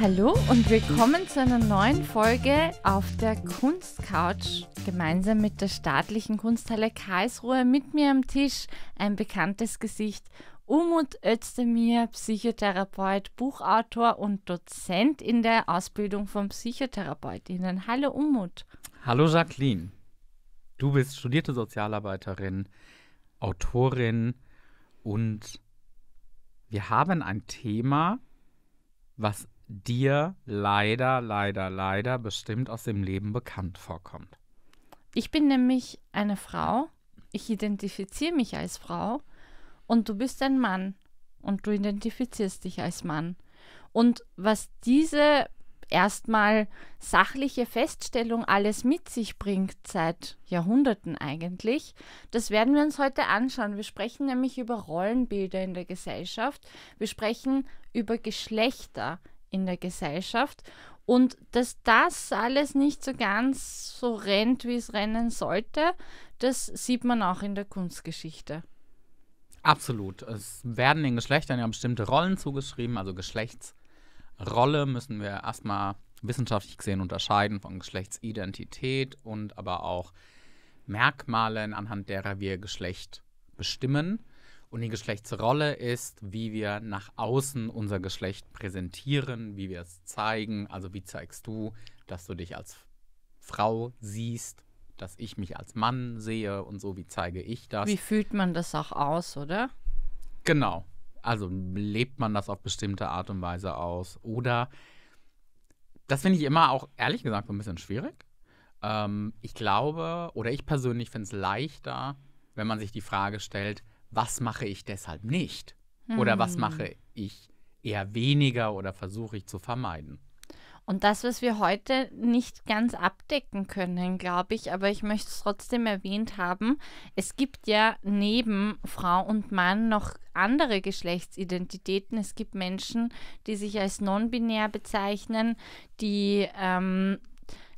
Hallo und willkommen zu einer neuen Folge auf der Kunstcouch. Gemeinsam mit der staatlichen Kunsthalle Karlsruhe mit mir am Tisch ein bekanntes Gesicht. Umut Özdemir, Psychotherapeut, Buchautor und Dozent in der Ausbildung von Psychotherapeutinnen. Hallo Umut. Hallo Jacqueline. Du bist studierte Sozialarbeiterin, Autorin und wir haben ein Thema, was dir leider, leider, leider bestimmt aus dem Leben bekannt vorkommt. Ich bin nämlich eine Frau, ich identifiziere mich als Frau und du bist ein Mann und du identifizierst dich als Mann. Und was diese erstmal sachliche Feststellung alles mit sich bringt seit Jahrhunderten eigentlich. Das werden wir uns heute anschauen. Wir sprechen nämlich über Rollenbilder in der Gesellschaft. Wir sprechen über Geschlechter in der Gesellschaft und dass das alles nicht so ganz so rennt, wie es rennen sollte, das sieht man auch in der Kunstgeschichte. Absolut. Es werden den Geschlechtern ja bestimmte Rollen zugeschrieben, also Geschlechtsrolle müssen wir erstmal wissenschaftlich gesehen unterscheiden von Geschlechtsidentität und aber auch Merkmalen, anhand derer wir Geschlecht bestimmen. Und die Geschlechtsrolle ist, wie wir nach außen unser Geschlecht präsentieren, wie wir es zeigen. Also wie zeigst du, dass du dich als Frau siehst, dass ich mich als Mann sehe und so, wie zeige ich das. Wie fühlt man das auch aus, oder? Genau. Also lebt man das auf bestimmte Art und Weise aus. Oder das finde ich immer auch ehrlich gesagt so ein bisschen schwierig. Ähm, ich glaube, oder ich persönlich finde es leichter, wenn man sich die Frage stellt, was mache ich deshalb nicht? Oder was hm. mache ich eher weniger oder versuche ich zu vermeiden? Und das, was wir heute nicht ganz abdecken können, glaube ich, aber ich möchte es trotzdem erwähnt haben, es gibt ja neben Frau und Mann noch andere Geschlechtsidentitäten. Es gibt Menschen, die sich als non-binär bezeichnen, die ähm,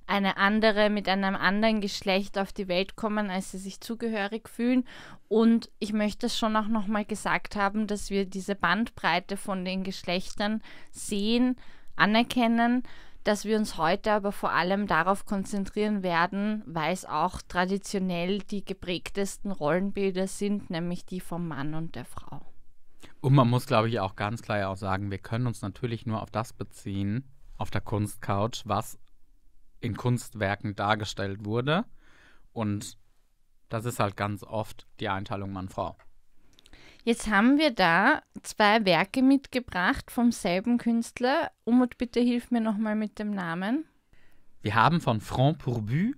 eine andere mit einem anderen Geschlecht auf die Welt kommen, als sie sich zugehörig fühlen. Und ich möchte schon auch nochmal gesagt haben, dass wir diese Bandbreite von den Geschlechtern sehen, anerkennen, dass wir uns heute aber vor allem darauf konzentrieren werden, weil es auch traditionell die geprägtesten Rollenbilder sind, nämlich die vom Mann und der Frau. Und man muss, glaube ich, auch ganz klar auch sagen, wir können uns natürlich nur auf das beziehen, auf der Kunstcouch, was in Kunstwerken dargestellt wurde. Und das ist halt ganz oft die Einteilung Mann-Frau. Jetzt haben wir da zwei Werke mitgebracht vom selben Künstler. Umut, bitte hilf mir nochmal mit dem Namen. Wir haben von Franc Pourbu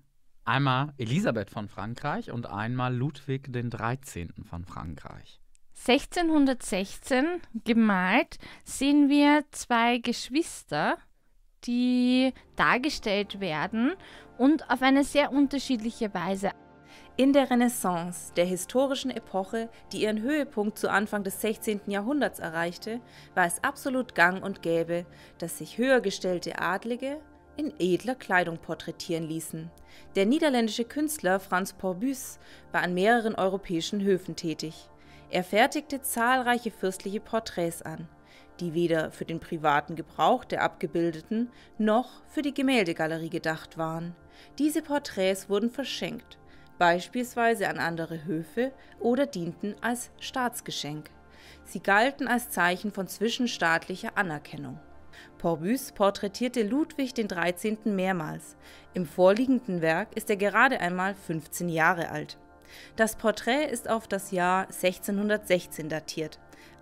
einmal Elisabeth von Frankreich und einmal Ludwig XIII. von Frankreich. 1616 gemalt sehen wir zwei Geschwister, die dargestellt werden und auf eine sehr unterschiedliche Weise. In der Renaissance, der historischen Epoche, die ihren Höhepunkt zu Anfang des 16. Jahrhunderts erreichte, war es absolut gang und gäbe, dass sich höhergestellte Adlige in edler Kleidung porträtieren ließen. Der niederländische Künstler Franz Porbus war an mehreren europäischen Höfen tätig. Er fertigte zahlreiche fürstliche Porträts an die weder für den privaten Gebrauch der Abgebildeten noch für die Gemäldegalerie gedacht waren. Diese Porträts wurden verschenkt, beispielsweise an andere Höfe oder dienten als Staatsgeschenk. Sie galten als Zeichen von zwischenstaatlicher Anerkennung. Porbus porträtierte Ludwig XIII. mehrmals. Im vorliegenden Werk ist er gerade einmal 15 Jahre alt. Das Porträt ist auf das Jahr 1616 datiert.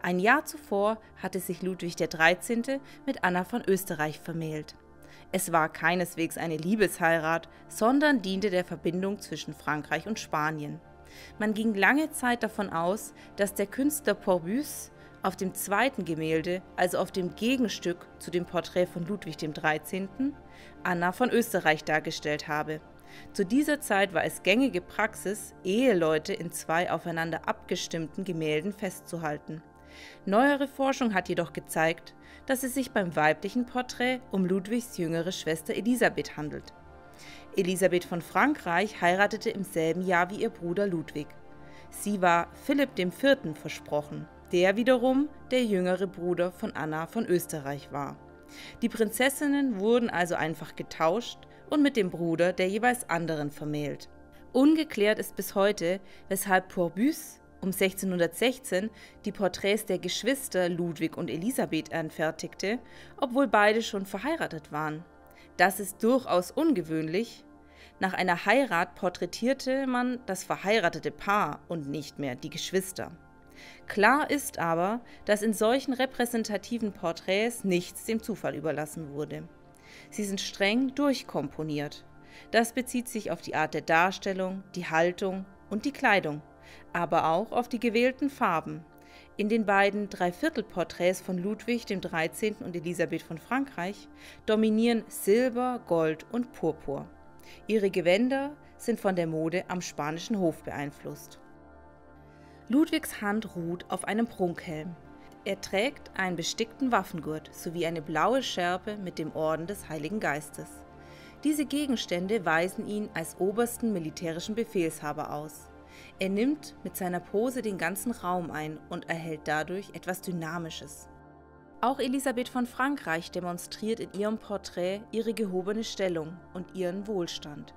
Ein Jahr zuvor hatte sich Ludwig XIII. mit Anna von Österreich vermählt. Es war keineswegs eine Liebesheirat, sondern diente der Verbindung zwischen Frankreich und Spanien. Man ging lange Zeit davon aus, dass der Künstler Porbus auf dem zweiten Gemälde, also auf dem Gegenstück zu dem Porträt von Ludwig XIII., Anna von Österreich dargestellt habe. Zu dieser Zeit war es gängige Praxis, Eheleute in zwei aufeinander abgestimmten Gemälden festzuhalten. Neuere Forschung hat jedoch gezeigt, dass es sich beim weiblichen Porträt um Ludwigs jüngere Schwester Elisabeth handelt. Elisabeth von Frankreich heiratete im selben Jahr wie ihr Bruder Ludwig. Sie war Philipp IV. versprochen, der wiederum der jüngere Bruder von Anna von Österreich war. Die Prinzessinnen wurden also einfach getauscht und mit dem Bruder der jeweils anderen vermählt. Ungeklärt ist bis heute, weshalb Porbus um 1616 die Porträts der Geschwister Ludwig und Elisabeth anfertigte, obwohl beide schon verheiratet waren. Das ist durchaus ungewöhnlich. Nach einer Heirat porträtierte man das verheiratete Paar und nicht mehr die Geschwister. Klar ist aber, dass in solchen repräsentativen Porträts nichts dem Zufall überlassen wurde. Sie sind streng durchkomponiert. Das bezieht sich auf die Art der Darstellung, die Haltung und die Kleidung aber auch auf die gewählten Farben. In den beiden Dreiviertelporträts von Ludwig XIII. und Elisabeth von Frankreich dominieren Silber, Gold und Purpur. Ihre Gewänder sind von der Mode am spanischen Hof beeinflusst. Ludwigs Hand ruht auf einem Prunkhelm. Er trägt einen bestickten Waffengurt sowie eine blaue Schärpe mit dem Orden des Heiligen Geistes. Diese Gegenstände weisen ihn als obersten militärischen Befehlshaber aus. Er nimmt mit seiner Pose den ganzen Raum ein und erhält dadurch etwas Dynamisches. Auch Elisabeth von Frankreich demonstriert in ihrem Porträt ihre gehobene Stellung und ihren Wohlstand,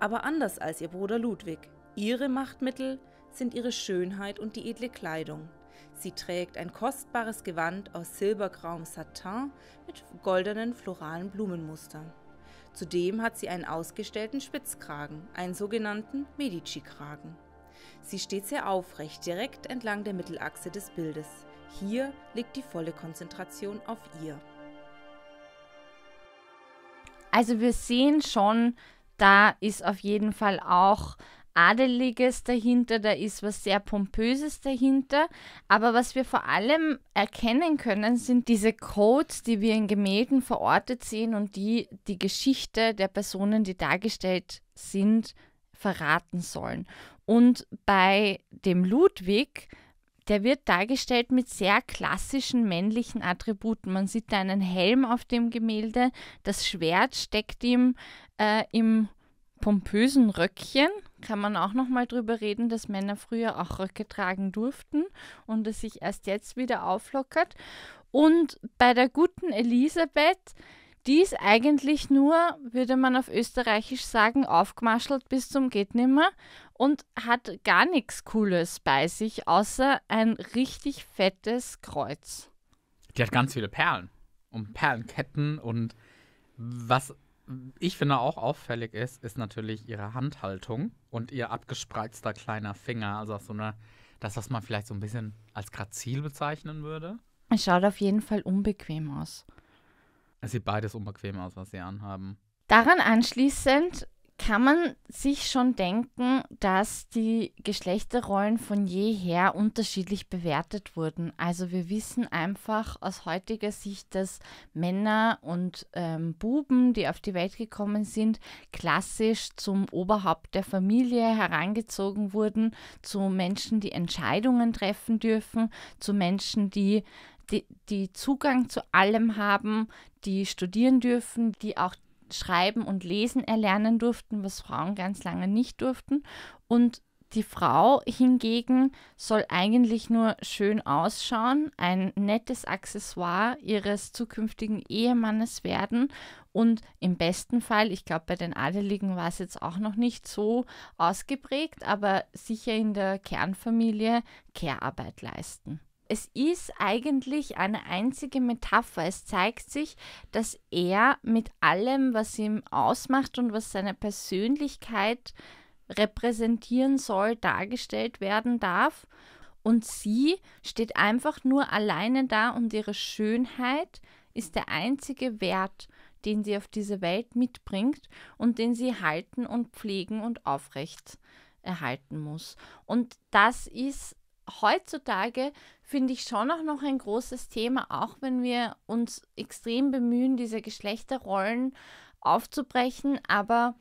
aber anders als ihr Bruder Ludwig. Ihre Machtmittel sind ihre Schönheit und die edle Kleidung. Sie trägt ein kostbares Gewand aus silbergrauem Satin mit goldenen floralen Blumenmustern. Zudem hat sie einen ausgestellten Spitzkragen, einen sogenannten Medici-Kragen. Sie steht sehr aufrecht, direkt entlang der Mittelachse des Bildes. Hier liegt die volle Konzentration auf ihr. Also wir sehen schon, da ist auf jeden Fall auch Adeliges dahinter, da ist was sehr Pompöses dahinter. Aber was wir vor allem erkennen können, sind diese Codes, die wir in Gemälden verortet sehen und die die Geschichte der Personen, die dargestellt sind, verraten sollen. Und bei dem Ludwig, der wird dargestellt mit sehr klassischen männlichen Attributen. Man sieht da einen Helm auf dem Gemälde, das Schwert steckt ihm äh, im pompösen Röckchen. Kann man auch nochmal drüber reden, dass Männer früher auch Röcke tragen durften und es sich erst jetzt wieder auflockert. Und bei der guten Elisabeth, die ist eigentlich nur, würde man auf Österreichisch sagen, aufgemaschelt bis zum Gehtnimmer und hat gar nichts Cooles bei sich, außer ein richtig fettes Kreuz. Die hat ganz viele Perlen und Perlenketten und was ich finde auch auffällig ist, ist natürlich ihre Handhaltung und ihr abgespreizter kleiner Finger, also so eine, das, was man vielleicht so ein bisschen als grazil bezeichnen würde. Es schaut auf jeden Fall unbequem aus. Es sieht beides unbequem aus, was sie anhaben. Daran anschließend kann man sich schon denken, dass die Geschlechterrollen von jeher unterschiedlich bewertet wurden. Also wir wissen einfach aus heutiger Sicht, dass Männer und ähm, Buben, die auf die Welt gekommen sind, klassisch zum Oberhaupt der Familie herangezogen wurden, zu Menschen, die Entscheidungen treffen dürfen, zu Menschen, die, die, die Zugang zu allem haben, die studieren dürfen, die auch Schreiben und Lesen erlernen durften, was Frauen ganz lange nicht durften. Und die Frau hingegen soll eigentlich nur schön ausschauen, ein nettes Accessoire ihres zukünftigen Ehemannes werden und im besten Fall, ich glaube, bei den Adeligen war es jetzt auch noch nicht so ausgeprägt, aber sicher in der Kernfamilie Care-Arbeit leisten. Es ist eigentlich eine einzige Metapher. Es zeigt sich, dass er mit allem, was ihm ausmacht und was seine Persönlichkeit repräsentieren soll, dargestellt werden darf. Und sie steht einfach nur alleine da und ihre Schönheit ist der einzige Wert, den sie auf diese Welt mitbringt und den sie halten und pflegen und aufrecht erhalten muss. Und das ist heutzutage finde ich schon auch noch ein großes Thema, auch wenn wir uns extrem bemühen, diese Geschlechterrollen aufzubrechen. Aber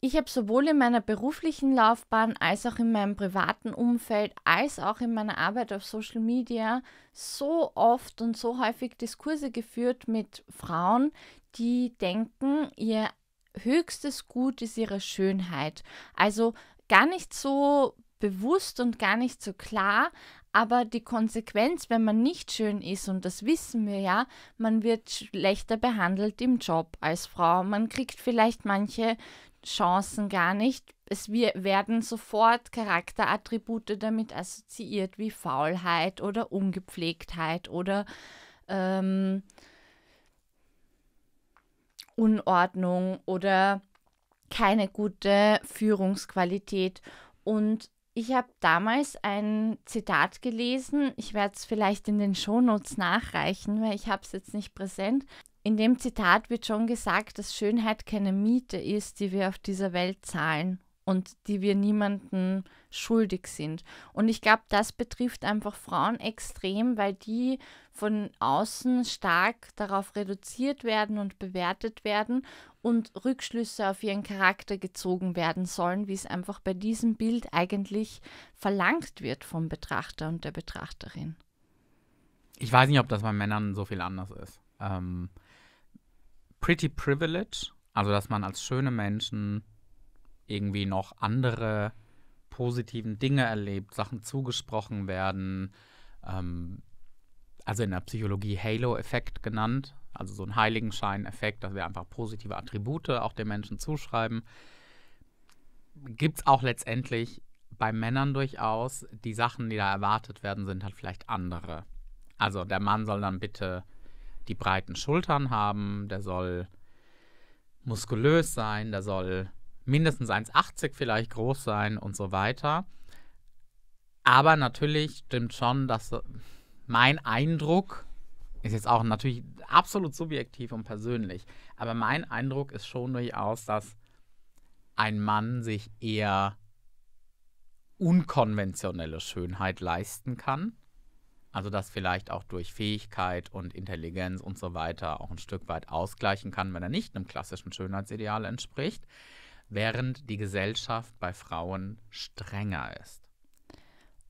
ich habe sowohl in meiner beruflichen Laufbahn als auch in meinem privaten Umfeld als auch in meiner Arbeit auf Social Media so oft und so häufig Diskurse geführt mit Frauen, die denken, ihr höchstes Gut ist ihre Schönheit. Also gar nicht so bewusst und gar nicht so klar, aber die Konsequenz, wenn man nicht schön ist, und das wissen wir ja, man wird schlechter behandelt im Job als Frau, man kriegt vielleicht manche Chancen gar nicht. Es werden sofort Charakterattribute damit assoziiert, wie Faulheit oder Ungepflegtheit oder ähm, Unordnung oder keine gute Führungsqualität. Und ich habe damals ein Zitat gelesen, ich werde es vielleicht in den Shownotes nachreichen, weil ich habe es jetzt nicht präsent. In dem Zitat wird schon gesagt, dass Schönheit keine Miete ist, die wir auf dieser Welt zahlen und die wir niemanden schuldig sind. Und ich glaube, das betrifft einfach Frauen extrem, weil die von außen stark darauf reduziert werden und bewertet werden und Rückschlüsse auf ihren Charakter gezogen werden sollen, wie es einfach bei diesem Bild eigentlich verlangt wird vom Betrachter und der Betrachterin. Ich weiß nicht, ob das bei Männern so viel anders ist. Ähm, pretty Privilege, also dass man als schöne Menschen irgendwie noch andere positiven Dinge erlebt, Sachen zugesprochen werden, ähm, also in der Psychologie Halo-Effekt genannt, also so ein Heiligenschein-Effekt, dass wir einfach positive Attribute auch den Menschen zuschreiben. Gibt es auch letztendlich bei Männern durchaus, die Sachen, die da erwartet werden, sind halt vielleicht andere. Also der Mann soll dann bitte die breiten Schultern haben, der soll muskulös sein, der soll mindestens 1,80 vielleicht groß sein und so weiter. Aber natürlich stimmt schon, dass mein Eindruck ist jetzt auch natürlich absolut subjektiv und persönlich, aber mein Eindruck ist schon durchaus, dass ein Mann sich eher unkonventionelle Schönheit leisten kann. Also das vielleicht auch durch Fähigkeit und Intelligenz und so weiter auch ein Stück weit ausgleichen kann, wenn er nicht einem klassischen Schönheitsideal entspricht, während die Gesellschaft bei Frauen strenger ist.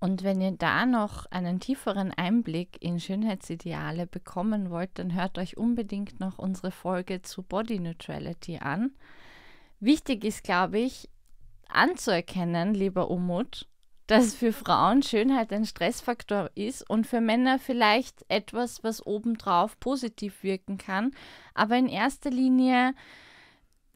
Und wenn ihr da noch einen tieferen Einblick in Schönheitsideale bekommen wollt, dann hört euch unbedingt noch unsere Folge zu Body Neutrality an. Wichtig ist, glaube ich, anzuerkennen, lieber Umut, dass für Frauen Schönheit ein Stressfaktor ist und für Männer vielleicht etwas, was obendrauf positiv wirken kann, aber in erster Linie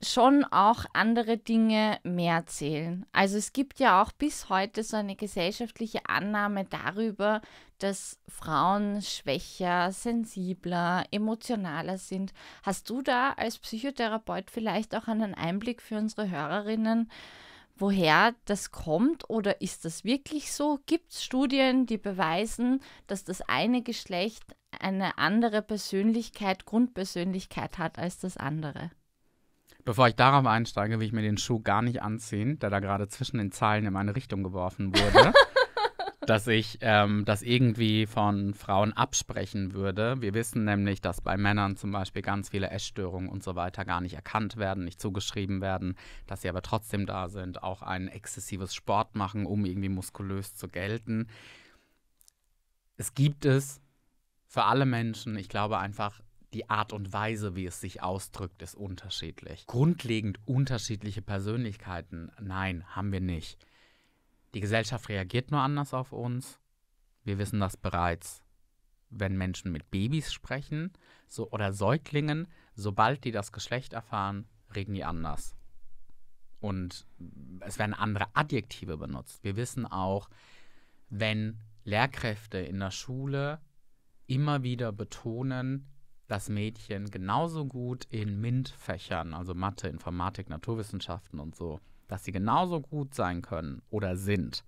schon auch andere Dinge mehr zählen. Also es gibt ja auch bis heute so eine gesellschaftliche Annahme darüber, dass Frauen schwächer, sensibler, emotionaler sind. Hast du da als Psychotherapeut vielleicht auch einen Einblick für unsere Hörerinnen, woher das kommt oder ist das wirklich so? Gibt es Studien, die beweisen, dass das eine Geschlecht eine andere Persönlichkeit, Grundpersönlichkeit hat als das andere? Bevor ich darauf einsteige, will ich mir den Schuh gar nicht anziehen, der da gerade zwischen den Zeilen in meine Richtung geworfen wurde. dass ich ähm, das irgendwie von Frauen absprechen würde. Wir wissen nämlich, dass bei Männern zum Beispiel ganz viele Essstörungen und so weiter gar nicht erkannt werden, nicht zugeschrieben werden, dass sie aber trotzdem da sind, auch ein exzessives Sport machen, um irgendwie muskulös zu gelten. Es gibt es für alle Menschen. Ich glaube einfach, die Art und Weise, wie es sich ausdrückt, ist unterschiedlich. Grundlegend unterschiedliche Persönlichkeiten, nein, haben wir nicht. Die Gesellschaft reagiert nur anders auf uns. Wir wissen das bereits. Wenn Menschen mit Babys sprechen so, oder Säuglingen, sobald die das Geschlecht erfahren, reden die anders. Und es werden andere Adjektive benutzt. Wir wissen auch, wenn Lehrkräfte in der Schule immer wieder betonen, dass Mädchen genauso gut in MINT-Fächern, also Mathe, Informatik, Naturwissenschaften und so, dass sie genauso gut sein können oder sind,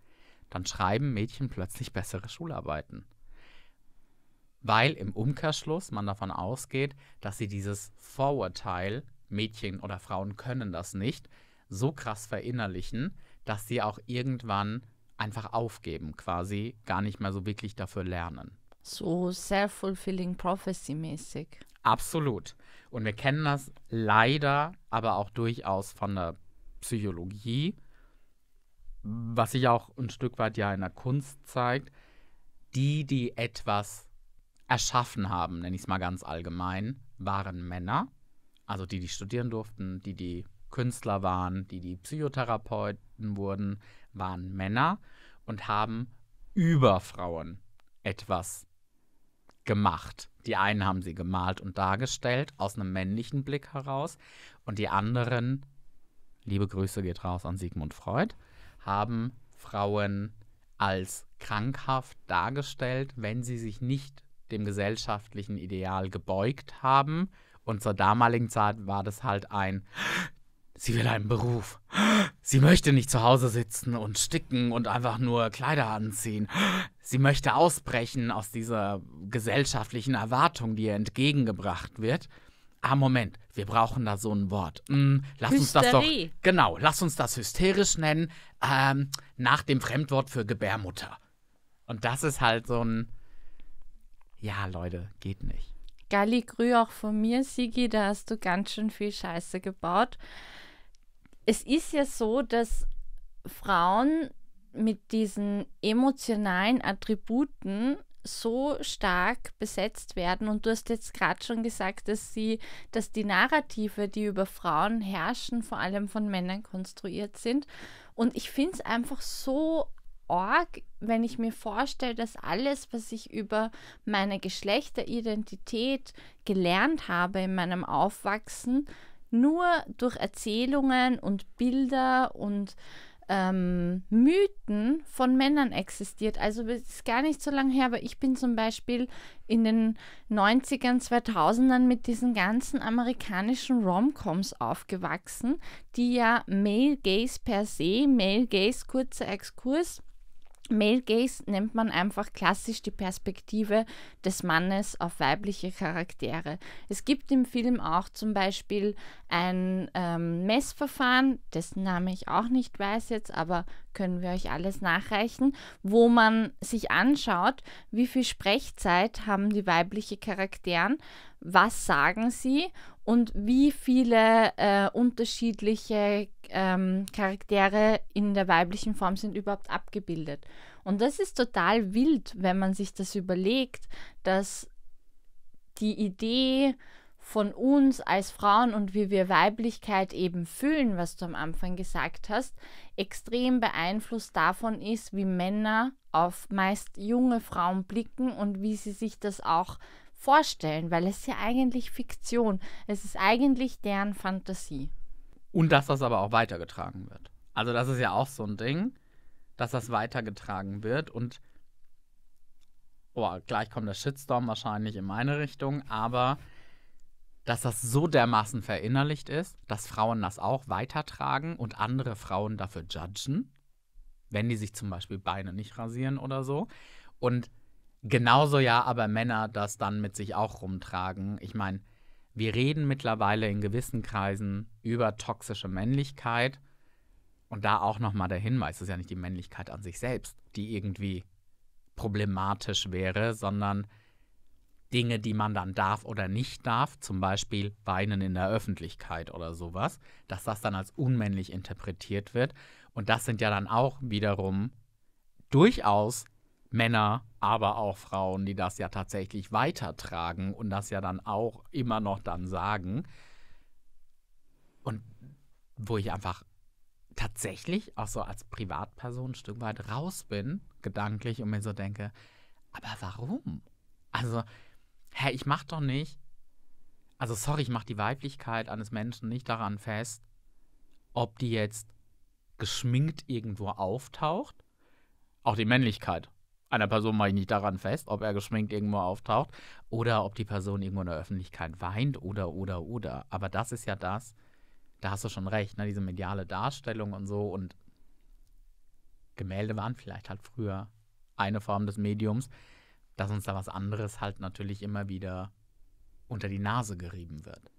dann schreiben Mädchen plötzlich bessere Schularbeiten. Weil im Umkehrschluss man davon ausgeht, dass sie dieses Vorurteil, Mädchen oder Frauen können das nicht, so krass verinnerlichen, dass sie auch irgendwann einfach aufgeben, quasi gar nicht mehr so wirklich dafür lernen. So self-fulfilling prophecy-mäßig. Absolut. Und wir kennen das leider, aber auch durchaus von der Psychologie, was sich auch ein Stück weit ja in der Kunst zeigt. Die, die etwas erschaffen haben, nenne ich es mal ganz allgemein, waren Männer. Also die, die studieren durften, die, die Künstler waren, die, die Psychotherapeuten wurden, waren Männer und haben über Frauen etwas gemacht. Die einen haben sie gemalt und dargestellt aus einem männlichen Blick heraus und die anderen, liebe Grüße geht raus an Sigmund Freud, haben Frauen als krankhaft dargestellt, wenn sie sich nicht dem gesellschaftlichen Ideal gebeugt haben. Und zur damaligen Zeit war das halt ein Sie will einen Beruf. Sie möchte nicht zu Hause sitzen und sticken und einfach nur Kleider anziehen. Sie möchte ausbrechen aus dieser gesellschaftlichen Erwartung, die ihr entgegengebracht wird. Ah, Moment, wir brauchen da so ein Wort. Hm, lass Hysterie. uns das doch. Genau, lass uns das hysterisch nennen, ähm, nach dem Fremdwort für Gebärmutter. Und das ist halt so ein. Ja, Leute, geht nicht. Galli Grü auch von mir, Sigi, da hast du ganz schön viel Scheiße gebaut es ist ja so, dass Frauen mit diesen emotionalen Attributen so stark besetzt werden. Und du hast jetzt gerade schon gesagt, dass sie, dass die Narrative, die über Frauen herrschen, vor allem von Männern konstruiert sind. Und ich finde es einfach so arg, wenn ich mir vorstelle, dass alles, was ich über meine Geschlechteridentität gelernt habe in meinem Aufwachsen, nur durch Erzählungen und Bilder und ähm, Mythen von Männern existiert. Also es ist gar nicht so lange her, aber ich bin zum Beispiel in den 90ern, 2000ern mit diesen ganzen amerikanischen Romcoms aufgewachsen, die ja Male Gaze per se, Male Gaze, kurzer Exkurs, Male Gaze nennt man einfach klassisch die Perspektive des Mannes auf weibliche Charaktere. Es gibt im Film auch zum Beispiel ein ähm, Messverfahren, dessen Name ich auch nicht weiß jetzt, aber können wir euch alles nachreichen, wo man sich anschaut, wie viel Sprechzeit haben die weiblichen Charakteren, was sagen sie und wie viele äh, unterschiedliche ähm, Charaktere in der weiblichen Form sind überhaupt abgebildet. Und das ist total wild, wenn man sich das überlegt, dass die Idee von uns als Frauen und wie wir Weiblichkeit eben fühlen, was du am Anfang gesagt hast, extrem beeinflusst davon ist, wie Männer auf meist junge Frauen blicken und wie sie sich das auch vorstellen, weil es ist ja eigentlich Fiktion. Es ist eigentlich deren Fantasie. Und dass das aber auch weitergetragen wird. Also das ist ja auch so ein Ding, dass das weitergetragen wird und oh, gleich kommt der Shitstorm wahrscheinlich in meine Richtung, aber dass das so dermaßen verinnerlicht ist, dass Frauen das auch weitertragen und andere Frauen dafür judgen, wenn die sich zum Beispiel Beine nicht rasieren oder so. Und Genauso ja, aber Männer das dann mit sich auch rumtragen. Ich meine, wir reden mittlerweile in gewissen Kreisen über toxische Männlichkeit. Und da auch nochmal der Hinweis, es ist ja nicht die Männlichkeit an sich selbst, die irgendwie problematisch wäre, sondern Dinge, die man dann darf oder nicht darf, zum Beispiel weinen in der Öffentlichkeit oder sowas, dass das dann als unmännlich interpretiert wird. Und das sind ja dann auch wiederum durchaus Männer, aber auch Frauen, die das ja tatsächlich weitertragen und das ja dann auch immer noch dann sagen. Und wo ich einfach tatsächlich auch so als Privatperson ein Stück weit raus bin, gedanklich und mir so denke, aber warum? Also, hä, ich mach doch nicht, also sorry, ich mach die Weiblichkeit eines Menschen nicht daran fest, ob die jetzt geschminkt irgendwo auftaucht, auch die Männlichkeit an der Person mache ich nicht daran fest, ob er geschminkt irgendwo auftaucht oder ob die Person irgendwo in der Öffentlichkeit weint oder, oder, oder. Aber das ist ja das, da hast du schon recht, ne? diese mediale Darstellung und so. Und Gemälde waren vielleicht halt früher eine Form des Mediums, dass uns da was anderes halt natürlich immer wieder unter die Nase gerieben wird.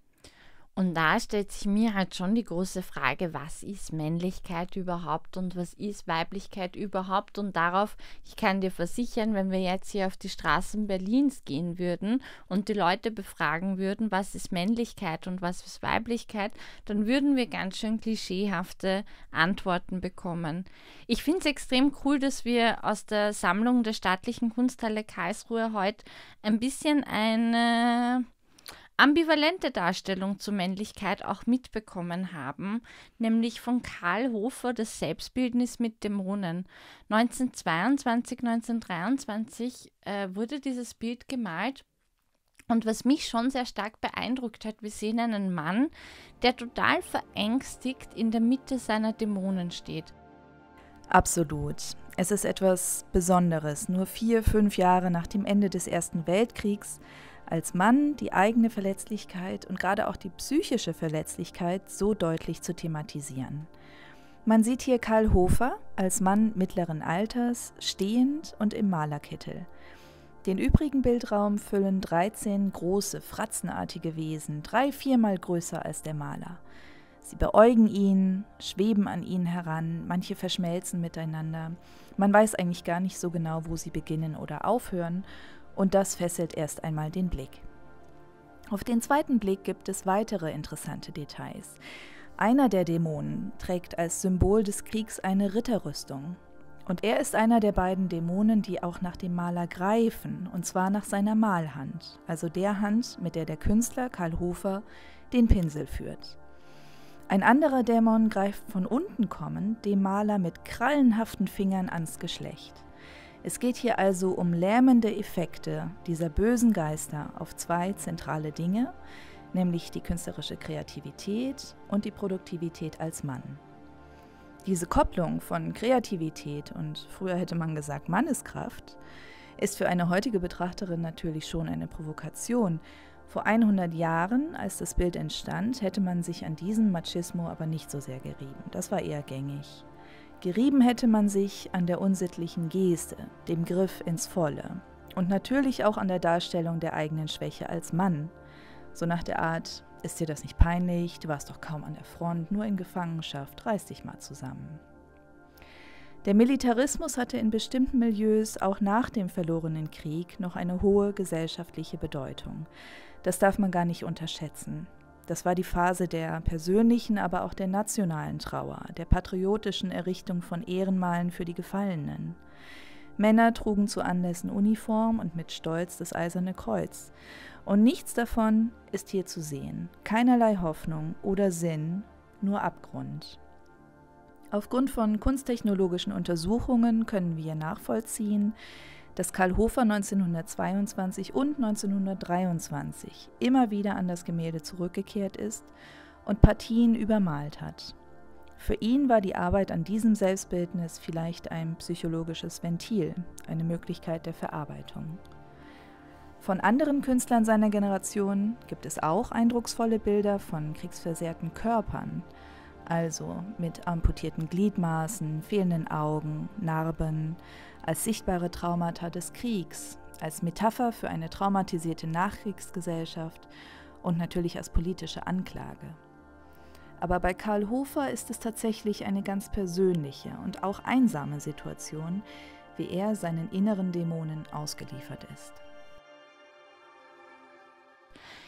Und da stellt sich mir halt schon die große Frage, was ist Männlichkeit überhaupt und was ist Weiblichkeit überhaupt? Und darauf, ich kann dir versichern, wenn wir jetzt hier auf die Straßen Berlins gehen würden und die Leute befragen würden, was ist Männlichkeit und was ist Weiblichkeit, dann würden wir ganz schön klischeehafte Antworten bekommen. Ich finde es extrem cool, dass wir aus der Sammlung der staatlichen Kunsthalle Karlsruhe heute ein bisschen eine ambivalente Darstellung zur Männlichkeit auch mitbekommen haben, nämlich von Karl Hofer das Selbstbildnis mit Dämonen. 1922, 1923 äh, wurde dieses Bild gemalt und was mich schon sehr stark beeindruckt hat, wir sehen einen Mann, der total verängstigt in der Mitte seiner Dämonen steht. Absolut. Es ist etwas Besonderes. Nur vier, fünf Jahre nach dem Ende des Ersten Weltkriegs als Mann die eigene Verletzlichkeit und gerade auch die psychische Verletzlichkeit so deutlich zu thematisieren. Man sieht hier Karl Hofer als Mann mittleren Alters stehend und im Malerkittel. Den übrigen Bildraum füllen 13 große, fratzenartige Wesen, drei, viermal größer als der Maler. Sie beäugen ihn, schweben an ihn heran, manche verschmelzen miteinander. Man weiß eigentlich gar nicht so genau, wo sie beginnen oder aufhören, und das fesselt erst einmal den Blick. Auf den zweiten Blick gibt es weitere interessante Details. Einer der Dämonen trägt als Symbol des Kriegs eine Ritterrüstung. Und er ist einer der beiden Dämonen, die auch nach dem Maler greifen, und zwar nach seiner Malhand, also der Hand, mit der der Künstler Karl Hofer den Pinsel führt. Ein anderer Dämon greift von unten kommend dem Maler mit krallenhaften Fingern ans Geschlecht. Es geht hier also um lähmende Effekte dieser bösen Geister auf zwei zentrale Dinge, nämlich die künstlerische Kreativität und die Produktivität als Mann. Diese Kopplung von Kreativität und früher hätte man gesagt Manneskraft ist für eine heutige Betrachterin natürlich schon eine Provokation. Vor 100 Jahren, als das Bild entstand, hätte man sich an diesem Machismo aber nicht so sehr gerieben. Das war eher gängig. Gerieben hätte man sich an der unsittlichen Geste, dem Griff ins Volle und natürlich auch an der Darstellung der eigenen Schwäche als Mann. So nach der Art, ist dir das nicht peinlich, du warst doch kaum an der Front, nur in Gefangenschaft, reiß dich mal zusammen. Der Militarismus hatte in bestimmten Milieus auch nach dem verlorenen Krieg noch eine hohe gesellschaftliche Bedeutung. Das darf man gar nicht unterschätzen. Das war die Phase der persönlichen, aber auch der nationalen Trauer, der patriotischen Errichtung von Ehrenmalen für die Gefallenen. Männer trugen zu Anlässen Uniform und mit Stolz das Eiserne Kreuz. Und nichts davon ist hier zu sehen. Keinerlei Hoffnung oder Sinn, nur Abgrund. Aufgrund von kunsttechnologischen Untersuchungen können wir nachvollziehen, dass Karl Hofer 1922 und 1923 immer wieder an das Gemälde zurückgekehrt ist und Partien übermalt hat. Für ihn war die Arbeit an diesem Selbstbildnis vielleicht ein psychologisches Ventil, eine Möglichkeit der Verarbeitung. Von anderen Künstlern seiner Generation gibt es auch eindrucksvolle Bilder von kriegsversehrten Körpern, also mit amputierten Gliedmaßen, fehlenden Augen, Narben, als sichtbare Traumata des Kriegs, als Metapher für eine traumatisierte Nachkriegsgesellschaft und natürlich als politische Anklage. Aber bei Karl Hofer ist es tatsächlich eine ganz persönliche und auch einsame Situation, wie er seinen inneren Dämonen ausgeliefert ist.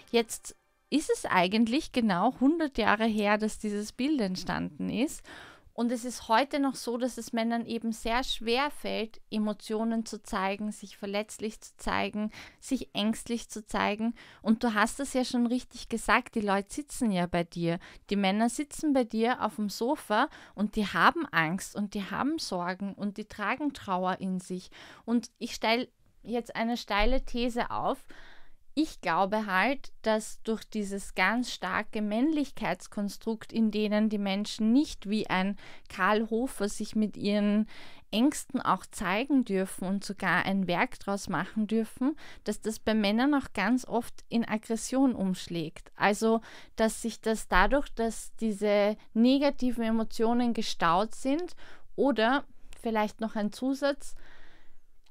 Jetzt ist es eigentlich genau 100 Jahre her, dass dieses Bild entstanden ist. Und es ist heute noch so, dass es Männern eben sehr schwer fällt, Emotionen zu zeigen, sich verletzlich zu zeigen, sich ängstlich zu zeigen. Und du hast es ja schon richtig gesagt, die Leute sitzen ja bei dir. Die Männer sitzen bei dir auf dem Sofa und die haben Angst und die haben Sorgen und die tragen Trauer in sich. Und ich stelle jetzt eine steile These auf, ich glaube halt, dass durch dieses ganz starke Männlichkeitskonstrukt, in denen die Menschen nicht wie ein Karl Hofer sich mit ihren Ängsten auch zeigen dürfen und sogar ein Werk draus machen dürfen, dass das bei Männern auch ganz oft in Aggression umschlägt. Also, dass sich das dadurch, dass diese negativen Emotionen gestaut sind oder vielleicht noch ein Zusatz,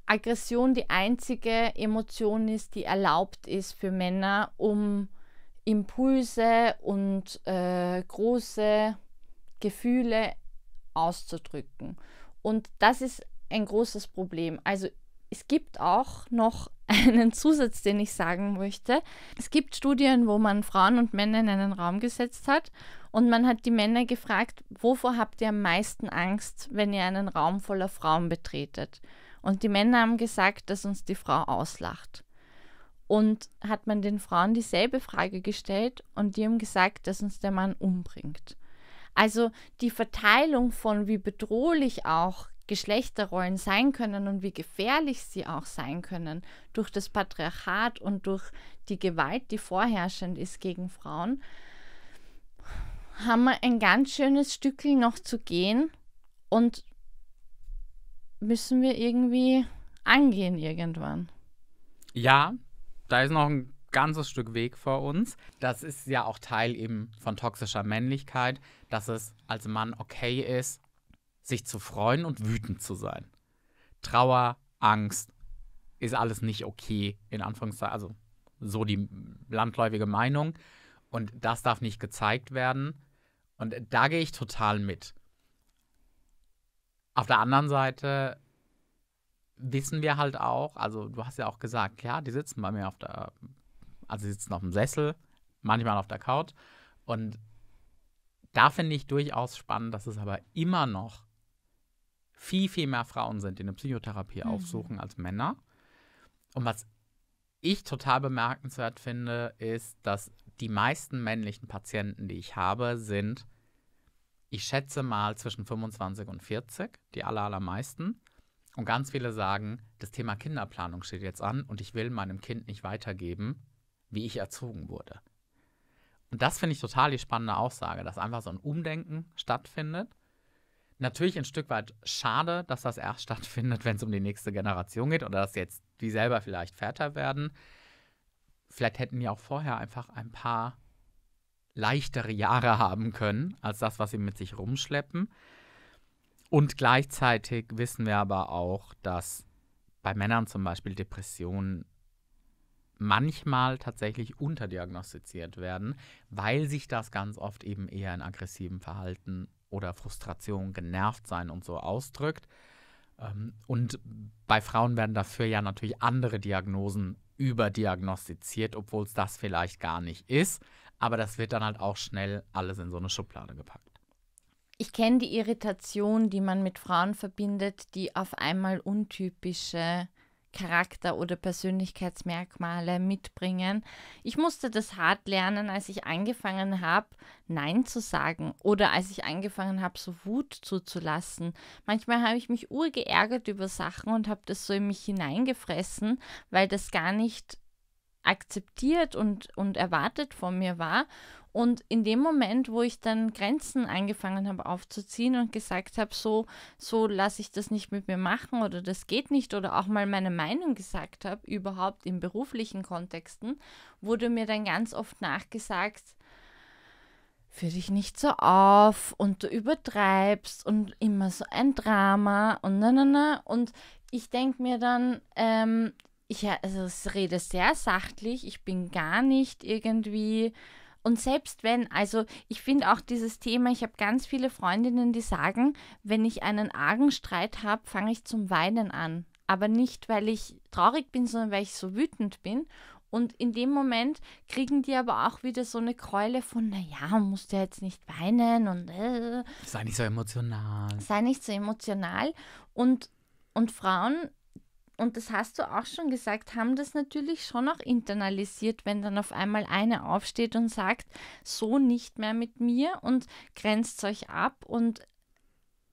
Aggression die einzige Emotion ist, die erlaubt ist für Männer, um Impulse und äh, große Gefühle auszudrücken. Und das ist ein großes Problem. Also es gibt auch noch einen Zusatz, den ich sagen möchte. Es gibt Studien, wo man Frauen und Männer in einen Raum gesetzt hat und man hat die Männer gefragt, wovor habt ihr am meisten Angst, wenn ihr einen Raum voller Frauen betretet? Und die Männer haben gesagt, dass uns die Frau auslacht. Und hat man den Frauen dieselbe Frage gestellt und die haben gesagt, dass uns der Mann umbringt. Also die Verteilung von wie bedrohlich auch Geschlechterrollen sein können und wie gefährlich sie auch sein können durch das Patriarchat und durch die Gewalt, die vorherrschend ist gegen Frauen, haben wir ein ganz schönes Stückchen noch zu gehen und müssen wir irgendwie angehen irgendwann. Ja, da ist noch ein ganzes Stück Weg vor uns. Das ist ja auch Teil eben von toxischer Männlichkeit, dass es als Mann okay ist, sich zu freuen und wütend zu sein. Trauer, Angst ist alles nicht okay, in Anführungszeichen, also so die landläufige Meinung. Und das darf nicht gezeigt werden. Und da gehe ich total mit. Auf der anderen Seite wissen wir halt auch, also du hast ja auch gesagt, ja, die sitzen bei mir auf der, also sie sitzen auf dem Sessel, manchmal auf der Couch. Und da finde ich durchaus spannend, dass es aber immer noch viel, viel mehr Frauen sind, die eine Psychotherapie mhm. aufsuchen als Männer. Und was ich total bemerkenswert finde, ist, dass die meisten männlichen Patienten, die ich habe, sind ich schätze mal zwischen 25 und 40, die aller, allermeisten. Und ganz viele sagen, das Thema Kinderplanung steht jetzt an und ich will meinem Kind nicht weitergeben, wie ich erzogen wurde. Und das finde ich total die spannende Aussage, dass einfach so ein Umdenken stattfindet. Natürlich ein Stück weit schade, dass das erst stattfindet, wenn es um die nächste Generation geht oder dass jetzt die selber vielleicht Väter werden. Vielleicht hätten ja auch vorher einfach ein paar leichtere Jahre haben können als das, was sie mit sich rumschleppen. Und gleichzeitig wissen wir aber auch, dass bei Männern zum Beispiel Depressionen manchmal tatsächlich unterdiagnostiziert werden, weil sich das ganz oft eben eher in aggressivem Verhalten oder Frustration, genervt sein und so ausdrückt. Ähm, und bei Frauen werden dafür ja natürlich andere Diagnosen überdiagnostiziert, obwohl es das vielleicht gar nicht ist. Aber das wird dann halt auch schnell alles in so eine Schublade gepackt. Ich kenne die Irritation, die man mit Frauen verbindet, die auf einmal untypische Charakter- oder Persönlichkeitsmerkmale mitbringen. Ich musste das hart lernen, als ich angefangen habe, Nein zu sagen oder als ich angefangen habe, so Wut zuzulassen. Manchmal habe ich mich urgeärgert über Sachen und habe das so in mich hineingefressen, weil das gar nicht akzeptiert und, und erwartet von mir war. Und in dem Moment, wo ich dann Grenzen angefangen habe aufzuziehen und gesagt habe, so, so lasse ich das nicht mit mir machen oder das geht nicht oder auch mal meine Meinung gesagt habe, überhaupt in beruflichen Kontexten, wurde mir dann ganz oft nachgesagt, führ dich nicht so auf und du übertreibst und immer so ein Drama und na na na. Und ich denke mir dann, ähm, ich äh, also, rede sehr sachlich, ich bin gar nicht irgendwie. Und selbst wenn, also ich finde auch dieses Thema, ich habe ganz viele Freundinnen, die sagen, wenn ich einen argen Streit habe, fange ich zum Weinen an. Aber nicht, weil ich traurig bin, sondern weil ich so wütend bin. Und in dem Moment kriegen die aber auch wieder so eine Keule von, naja, musst du jetzt nicht weinen und. Äh, sei nicht so emotional. Sei nicht so emotional. Und, und Frauen und das hast du auch schon gesagt, haben das natürlich schon auch internalisiert, wenn dann auf einmal eine aufsteht und sagt, so nicht mehr mit mir und grenzt euch ab und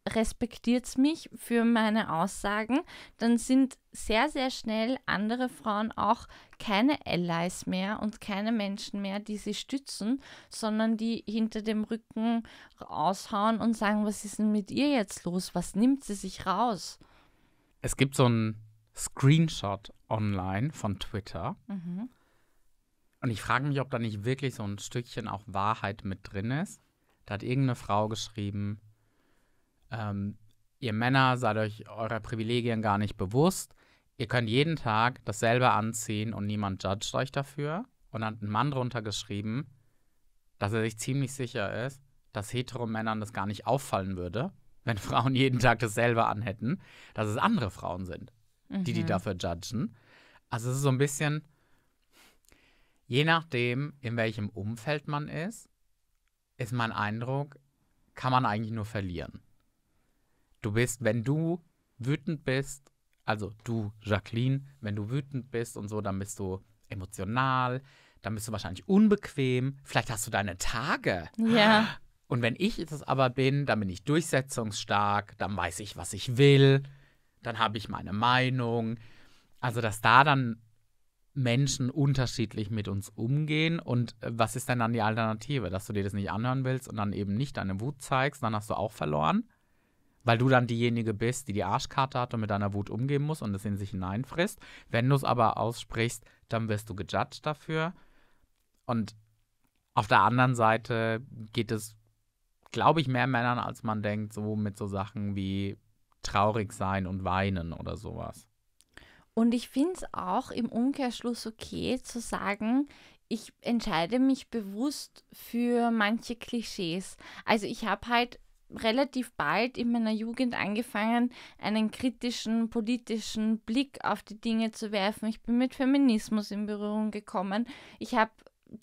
respektiert mich für meine Aussagen, dann sind sehr, sehr schnell andere Frauen auch keine Allies mehr und keine Menschen mehr, die sie stützen, sondern die hinter dem Rücken raushauen und sagen, was ist denn mit ihr jetzt los? Was nimmt sie sich raus? Es gibt so ein Screenshot online von Twitter. Mhm. Und ich frage mich, ob da nicht wirklich so ein Stückchen auch Wahrheit mit drin ist. Da hat irgendeine Frau geschrieben, ähm, ihr Männer seid euch eurer Privilegien gar nicht bewusst. Ihr könnt jeden Tag dasselbe anziehen und niemand judgt euch dafür. Und dann hat ein Mann drunter geschrieben, dass er sich ziemlich sicher ist, dass Hetero-Männern das gar nicht auffallen würde, wenn Frauen jeden Tag dasselbe anhätten, dass es andere Frauen sind die die mhm. dafür judgen. Also es ist so ein bisschen, je nachdem, in welchem Umfeld man ist, ist mein Eindruck, kann man eigentlich nur verlieren. Du bist, wenn du wütend bist, also du, Jacqueline, wenn du wütend bist und so, dann bist du emotional, dann bist du wahrscheinlich unbequem, vielleicht hast du deine Tage. Ja. Und wenn ich es aber bin, dann bin ich durchsetzungsstark, dann weiß ich, was ich will dann habe ich meine Meinung. Also, dass da dann Menschen unterschiedlich mit uns umgehen und äh, was ist denn dann die Alternative? Dass du dir das nicht anhören willst und dann eben nicht deine Wut zeigst, dann hast du auch verloren, weil du dann diejenige bist, die die Arschkarte hat und mit deiner Wut umgehen muss und es in sich hineinfrisst. Wenn du es aber aussprichst, dann wirst du gejudged dafür. Und auf der anderen Seite geht es, glaube ich, mehr Männern, als man denkt, so mit so Sachen wie traurig sein und weinen oder sowas. Und ich finde es auch im Umkehrschluss okay zu sagen, ich entscheide mich bewusst für manche Klischees. Also ich habe halt relativ bald in meiner Jugend angefangen, einen kritischen politischen Blick auf die Dinge zu werfen. Ich bin mit Feminismus in Berührung gekommen. Ich habe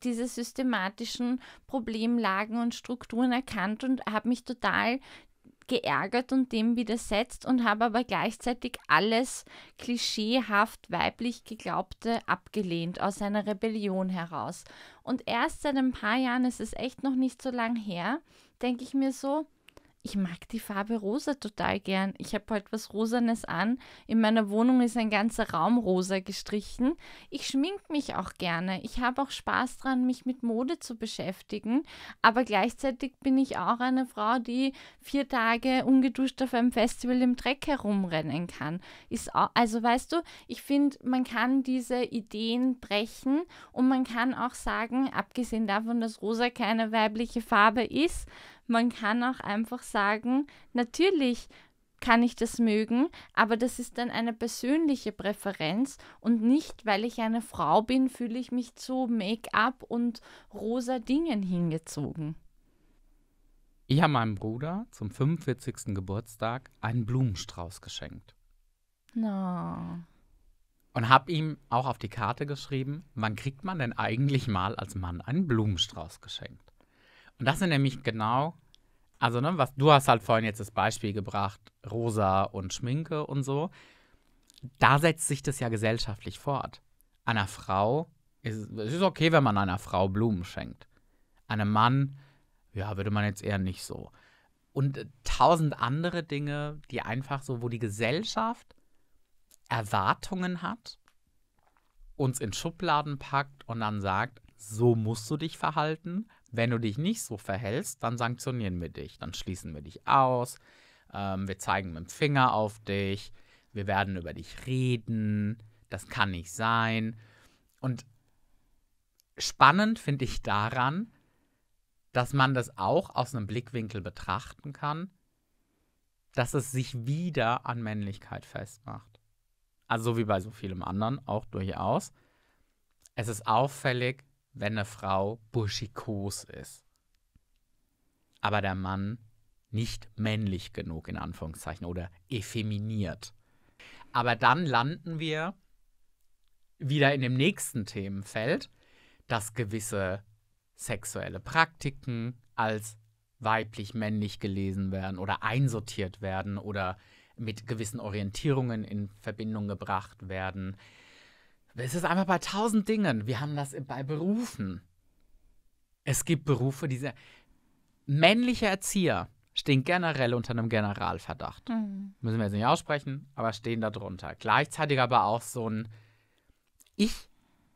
diese systematischen Problemlagen und Strukturen erkannt und habe mich total geärgert und dem widersetzt und habe aber gleichzeitig alles klischeehaft weiblich geglaubte abgelehnt aus einer Rebellion heraus. Und erst seit ein paar Jahren, es ist echt noch nicht so lang her, denke ich mir so, ich mag die Farbe rosa total gern. Ich habe heute halt was Rosanes an. In meiner Wohnung ist ein ganzer Raum rosa gestrichen. Ich schminke mich auch gerne. Ich habe auch Spaß dran, mich mit Mode zu beschäftigen. Aber gleichzeitig bin ich auch eine Frau, die vier Tage ungeduscht auf einem Festival im Dreck herumrennen kann. Ist auch, also weißt du, ich finde, man kann diese Ideen brechen und man kann auch sagen, abgesehen davon, dass rosa keine weibliche Farbe ist, man kann auch einfach sagen, natürlich kann ich das mögen, aber das ist dann eine persönliche Präferenz und nicht, weil ich eine Frau bin, fühle ich mich zu Make-up und rosa Dingen hingezogen. Ich habe meinem Bruder zum 45. Geburtstag einen Blumenstrauß geschenkt. No. Und habe ihm auch auf die Karte geschrieben, wann kriegt man denn eigentlich mal als Mann einen Blumenstrauß geschenkt? Und das sind nämlich genau, also ne, was du hast halt vorhin jetzt das Beispiel gebracht, Rosa und Schminke und so. Da setzt sich das ja gesellschaftlich fort. Einer Frau ist es ist okay, wenn man einer Frau Blumen schenkt. Einem Mann, ja, würde man jetzt eher nicht so. Und äh, tausend andere Dinge, die einfach so, wo die Gesellschaft Erwartungen hat, uns in Schubladen packt und dann sagt, so musst du dich verhalten wenn du dich nicht so verhältst, dann sanktionieren wir dich, dann schließen wir dich aus, ähm, wir zeigen mit dem Finger auf dich, wir werden über dich reden, das kann nicht sein. Und spannend finde ich daran, dass man das auch aus einem Blickwinkel betrachten kann, dass es sich wieder an Männlichkeit festmacht. Also so wie bei so vielem anderen auch durchaus. Es ist auffällig, wenn eine Frau burschikos ist, aber der Mann nicht männlich genug in Anführungszeichen oder effeminiert. Aber dann landen wir wieder in dem nächsten Themenfeld, dass gewisse sexuelle Praktiken als weiblich-männlich gelesen werden oder einsortiert werden oder mit gewissen Orientierungen in Verbindung gebracht werden. Es ist einfach bei tausend Dingen. Wir haben das bei Berufen. Es gibt Berufe, die sehr. Männliche Erzieher stehen generell unter einem Generalverdacht. Mhm. Müssen wir jetzt nicht aussprechen, aber stehen da drunter. Gleichzeitig aber auch so ein. Ich,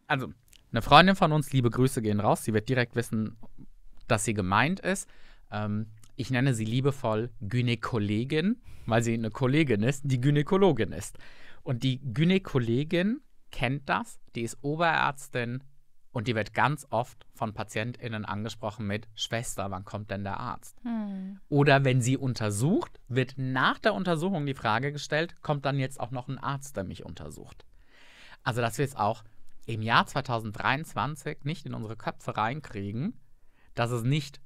also eine Freundin von uns, liebe Grüße gehen raus, sie wird direkt wissen, dass sie gemeint ist. Ähm, ich nenne sie liebevoll Gynäkologin, weil sie eine Kollegin ist, die Gynäkologin ist. Und die Gynäkologin kennt das, die ist Oberärztin und die wird ganz oft von PatientInnen angesprochen mit Schwester, wann kommt denn der Arzt? Hm. Oder wenn sie untersucht, wird nach der Untersuchung die Frage gestellt, kommt dann jetzt auch noch ein Arzt, der mich untersucht? Also, dass wir es auch im Jahr 2023 nicht in unsere Köpfe reinkriegen, dass es nicht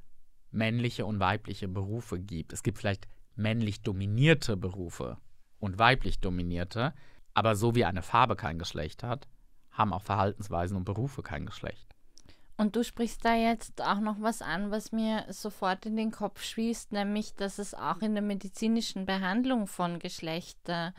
männliche und weibliche Berufe gibt. Es gibt vielleicht männlich dominierte Berufe und weiblich dominierte, aber so wie eine Farbe kein Geschlecht hat, haben auch Verhaltensweisen und Berufe kein Geschlecht. Und du sprichst da jetzt auch noch was an, was mir sofort in den Kopf schießt, nämlich, dass es auch in der medizinischen Behandlung von Geschlechterrollen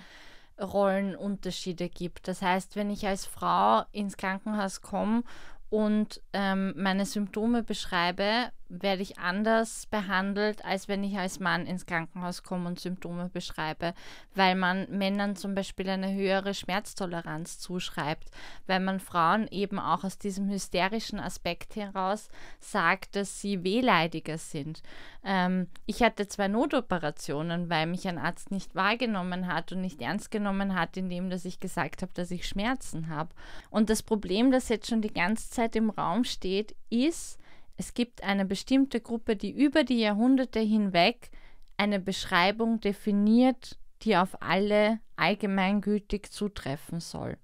Unterschiede gibt. Das heißt, wenn ich als Frau ins Krankenhaus komme und ähm, meine Symptome beschreibe, werde ich anders behandelt, als wenn ich als Mann ins Krankenhaus komme und Symptome beschreibe, weil man Männern zum Beispiel eine höhere Schmerztoleranz zuschreibt, weil man Frauen eben auch aus diesem hysterischen Aspekt heraus sagt, dass sie wehleidiger sind. Ähm, ich hatte zwei Notoperationen, weil mich ein Arzt nicht wahrgenommen hat und nicht ernst genommen hat, indem dass ich gesagt habe, dass ich Schmerzen habe. Und das Problem, das jetzt schon die ganze Zeit im Raum steht, ist, es gibt eine bestimmte Gruppe, die über die Jahrhunderte hinweg eine Beschreibung definiert, die auf alle allgemeingültig zutreffen soll.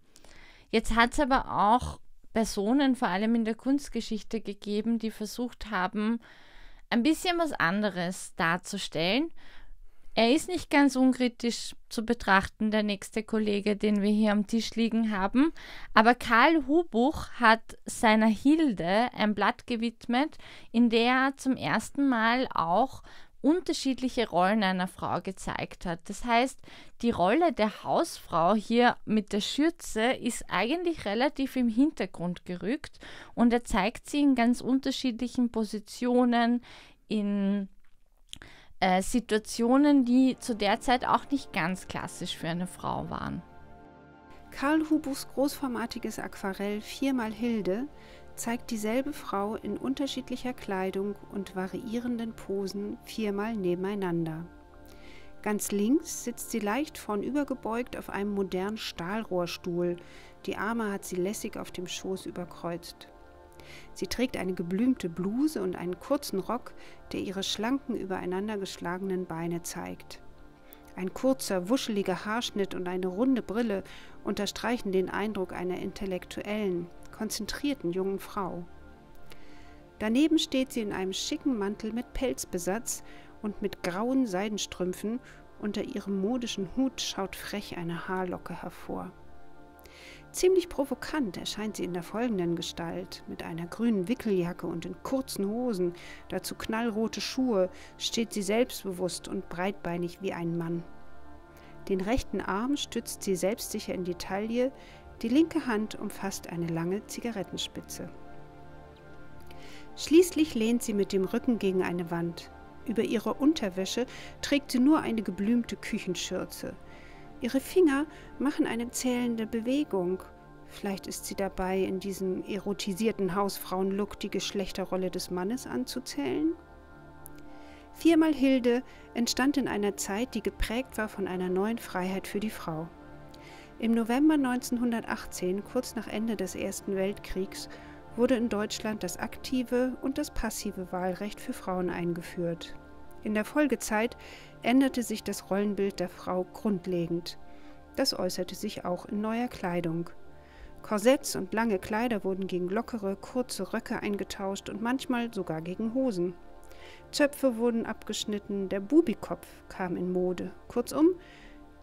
Jetzt hat es aber auch Personen, vor allem in der Kunstgeschichte, gegeben, die versucht haben, ein bisschen was anderes darzustellen er ist nicht ganz unkritisch zu betrachten, der nächste Kollege, den wir hier am Tisch liegen haben. Aber Karl Hubuch hat seiner Hilde ein Blatt gewidmet, in der er zum ersten Mal auch unterschiedliche Rollen einer Frau gezeigt hat. Das heißt, die Rolle der Hausfrau hier mit der Schürze ist eigentlich relativ im Hintergrund gerückt und er zeigt sie in ganz unterschiedlichen Positionen, in äh, Situationen, die zu der Zeit auch nicht ganz klassisch für eine Frau waren. Karl Hubus großformatiges Aquarell Viermal Hilde zeigt dieselbe Frau in unterschiedlicher Kleidung und variierenden Posen viermal nebeneinander. Ganz links sitzt sie leicht vornübergebeugt auf einem modernen Stahlrohrstuhl. Die Arme hat sie lässig auf dem Schoß überkreuzt. Sie trägt eine geblümte Bluse und einen kurzen Rock, der ihre schlanken, übereinandergeschlagenen Beine zeigt. Ein kurzer, wuscheliger Haarschnitt und eine runde Brille unterstreichen den Eindruck einer intellektuellen, konzentrierten jungen Frau. Daneben steht sie in einem schicken Mantel mit Pelzbesatz und mit grauen Seidenstrümpfen, unter ihrem modischen Hut schaut frech eine Haarlocke hervor. Ziemlich provokant erscheint sie in der folgenden Gestalt. Mit einer grünen Wickeljacke und in kurzen Hosen, dazu knallrote Schuhe, steht sie selbstbewusst und breitbeinig wie ein Mann. Den rechten Arm stützt sie selbstsicher in die Taille, die linke Hand umfasst eine lange Zigarettenspitze. Schließlich lehnt sie mit dem Rücken gegen eine Wand. Über ihrer Unterwäsche trägt sie nur eine geblümte Küchenschürze. Ihre Finger machen eine zählende Bewegung. Vielleicht ist sie dabei, in diesem erotisierten Hausfrauenlook die Geschlechterrolle des Mannes anzuzählen? Viermal Hilde entstand in einer Zeit, die geprägt war von einer neuen Freiheit für die Frau. Im November 1918, kurz nach Ende des Ersten Weltkriegs, wurde in Deutschland das aktive und das passive Wahlrecht für Frauen eingeführt. In der Folgezeit änderte sich das Rollenbild der Frau grundlegend. Das äußerte sich auch in neuer Kleidung. Korsetts und lange Kleider wurden gegen lockere, kurze Röcke eingetauscht und manchmal sogar gegen Hosen. Zöpfe wurden abgeschnitten, der Bubikopf kam in Mode. Kurzum,